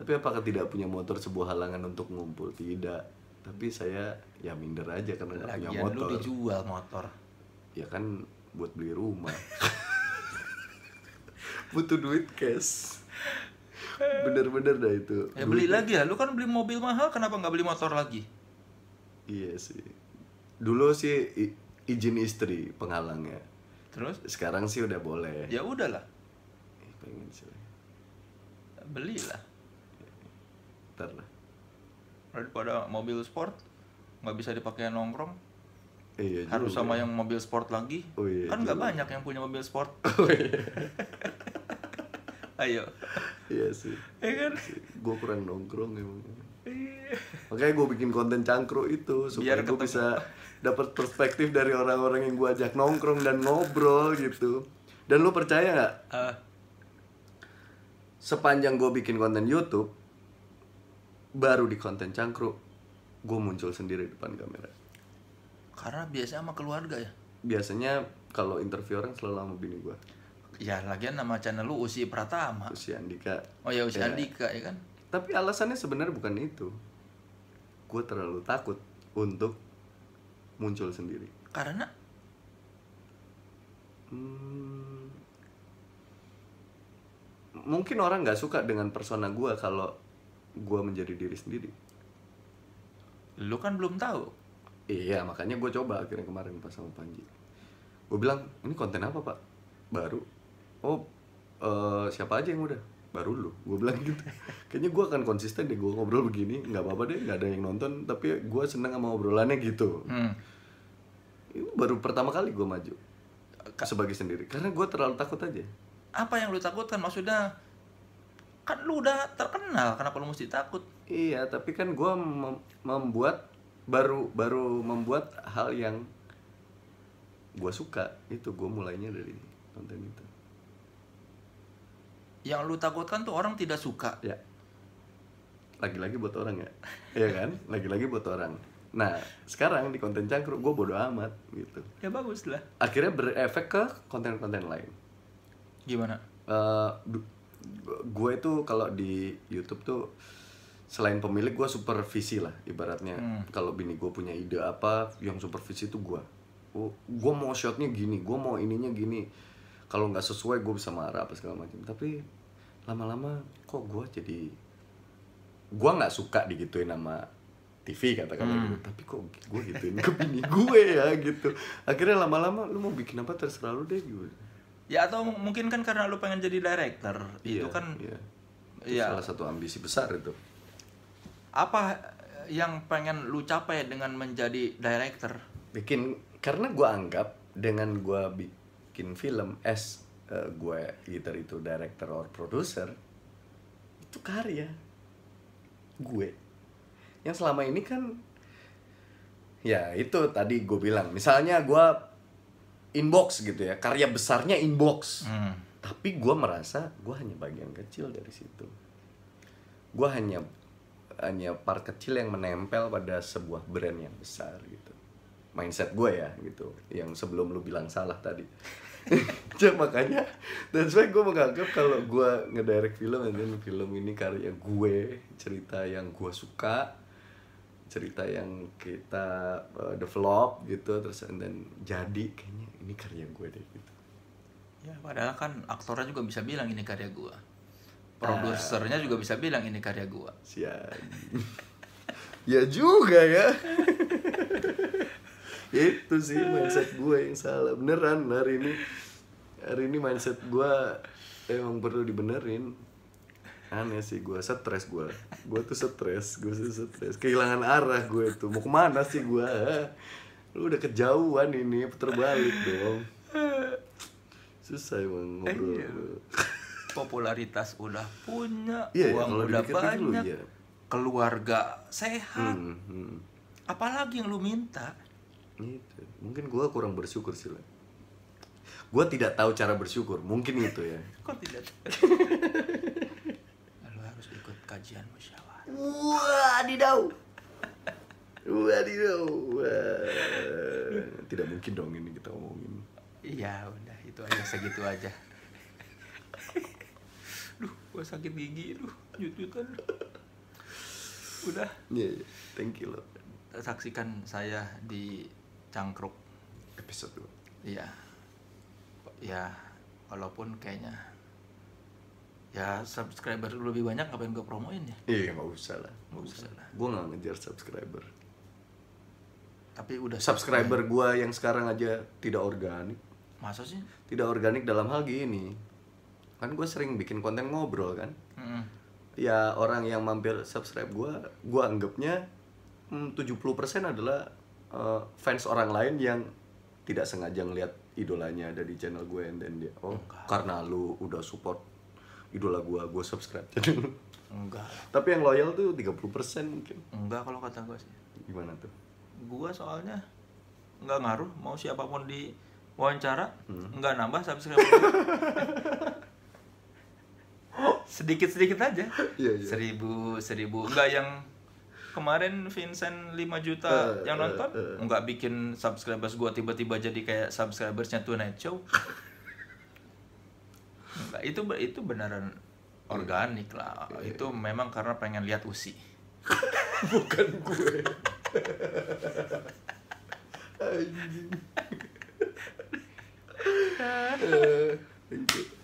tapi apakah tidak punya motor sebuah halangan untuk ngumpul tidak tapi saya ya minder aja karena nggak punya motor lu dijual motor ya kan buat beli rumah [LAUGHS] butuh duit cash bener-bener dah itu ya beli lagi ya lu kan beli mobil mahal kenapa nggak beli motor lagi iya sih dulu sih izin istri penghalangnya terus sekarang sih udah boleh ya udahlah pengen sih belilah ntar lah daripada mobil sport nggak bisa dipakai nongkrong iya, harus juga. sama yang mobil sport lagi oh, iya, kan nggak banyak yang punya mobil sport [LAUGHS] oh, iya. ayo iya sih ya kan gue kurang nongkrong emang [LAUGHS] makanya gue bikin konten cangkruk itu supaya gue bisa dapat perspektif dari orang-orang yang gue ajak nongkrong dan ngobrol gitu dan lu percaya nggak uh. sepanjang gue bikin konten YouTube baru di konten cangkruk gue muncul sendiri depan kamera karena biasanya sama keluarga ya biasanya kalau interview orang selalu sama bini gue ya lagian nama channel lu Usi Pratama Usi Andika oh ya Usi ya. Andika ya kan tapi alasannya sebenarnya bukan itu gue terlalu takut untuk muncul sendiri karena hmm, mungkin orang nggak suka dengan persona gue kalau gue menjadi diri sendiri lu kan belum tahu iya makanya gue coba akhirnya kemarin pas sama Panji gue bilang ini konten apa pak baru oh uh, siapa aja yang udah baru lu gue bilang gitu kayaknya gue akan konsisten deh gue ngobrol begini nggak apa-apa deh nggak ada yang nonton tapi gue seneng sama obrolannya gitu hmm. ini baru pertama kali gue maju sebagai sendiri karena gue terlalu takut aja apa yang lu takutkan maksudnya kan lu udah terkenal kenapa lu mesti takut iya tapi kan gue mem membuat baru baru membuat hal yang gue suka itu gue mulainya dari konten itu yang lu takutkan tuh orang tidak suka ya lagi-lagi buat orang ya ya kan lagi-lagi buat orang nah sekarang di konten cangkruk gue bodo amat gitu ya bagus lah akhirnya berefek ke konten-konten lain gimana eh, uh, gue itu kalau di YouTube tuh selain pemilik gue supervisi lah ibaratnya hmm. kalau bini gue punya ide apa yang supervisi tuh gue gue mau shotnya gini gue mau ininya gini kalau nggak sesuai gue bisa marah apa segala macam tapi lama-lama kok gue jadi gue nggak suka digituin sama TV katakan hmm. gitu. tapi kok gue gituin ke bini gue ya gitu akhirnya lama-lama lu mau bikin apa terus lu deh gue ya atau mungkin kan karena lu pengen jadi director iya, itu kan iya. Itu iya. salah satu ambisi besar itu apa yang pengen lu capai dengan menjadi director bikin karena gue anggap dengan gue bikin film as uh, eh, gue either itu director or producer itu karya gue yang selama ini kan ya itu tadi gue bilang misalnya gue inbox gitu ya karya besarnya inbox hmm. tapi gue merasa gue hanya bagian kecil dari situ gue hanya hanya part kecil yang menempel pada sebuah brand yang besar gitu mindset gue ya gitu yang sebelum lu bilang salah tadi ya, [LAUGHS] makanya dan saya gue menganggap kalau gue ngedirect film and film ini karya gue cerita yang gue suka cerita yang kita uh, develop gitu terus dan jadi kayaknya ini karya gue deh gitu ya padahal kan aktornya juga bisa bilang ini karya gue ah. produsernya uh, juga bisa bilang ini karya gue siap [LAUGHS] ya juga ya [LAUGHS] itu sih mindset gue yang salah beneran hari ini hari ini mindset gue emang perlu dibenerin aneh sih gue stres gue gue tuh stres gue tuh stres kehilangan arah gue tuh mau kemana sih gue lu udah kejauhan ini puter balik dong susah emang ngobrol iya. popularitas udah punya yeah, iya, uang ya, udah banyak dulu, ya. keluarga sehat hmm, hmm. apalagi yang lu minta gitu mungkin gue kurang bersyukur sih lah gue tidak tahu cara bersyukur mungkin itu ya [LAUGHS] kok tidak lalu [LAUGHS] harus ikut kajian musyawarah wah didau wah didau tidak mungkin dong ini kita omongin iya udah itu aja segitu aja [LAUGHS] duh gue sakit gigi duh nyut nyutan udah yeah, yeah. thank you lo saksikan saya di cangkruk episode 2 iya ya walaupun kayaknya ya subscriber lebih banyak ngapain gue promoin ya iya nggak usah lah nggak usah, usah lah gue nggak ngejar subscriber tapi udah subscriber gue yang sekarang aja tidak organik masa sih tidak organik dalam hal gini kan gue sering bikin konten ngobrol kan mm -hmm. ya orang yang mampir subscribe gue gue anggapnya hmm, 70% adalah uh, fans orang lain yang tidak sengaja ngeliat idolanya ada di channel gue and then dia oh enggak. karena lu udah support idola gue gue subscribe channel enggak tapi yang loyal tuh 30% mungkin enggak kalau kata gue sih gimana tuh gue soalnya nggak ngaruh mau siapapun di wawancara hmm. nggak nambah subscribe [LAUGHS] sedikit sedikit aja yeah, yeah. seribu seribu nggak yang kemarin Vincent 5 juta uh, yang eh, nonton uh, uh. nggak bikin subscribers gua tiba-tiba jadi kayak subscribersnya tuh naik Show [LAUGHS] nggak, itu itu beneran organik lah yeah. itu memang karena pengen lihat usi [LAUGHS] bukan gue [LAUGHS] anjing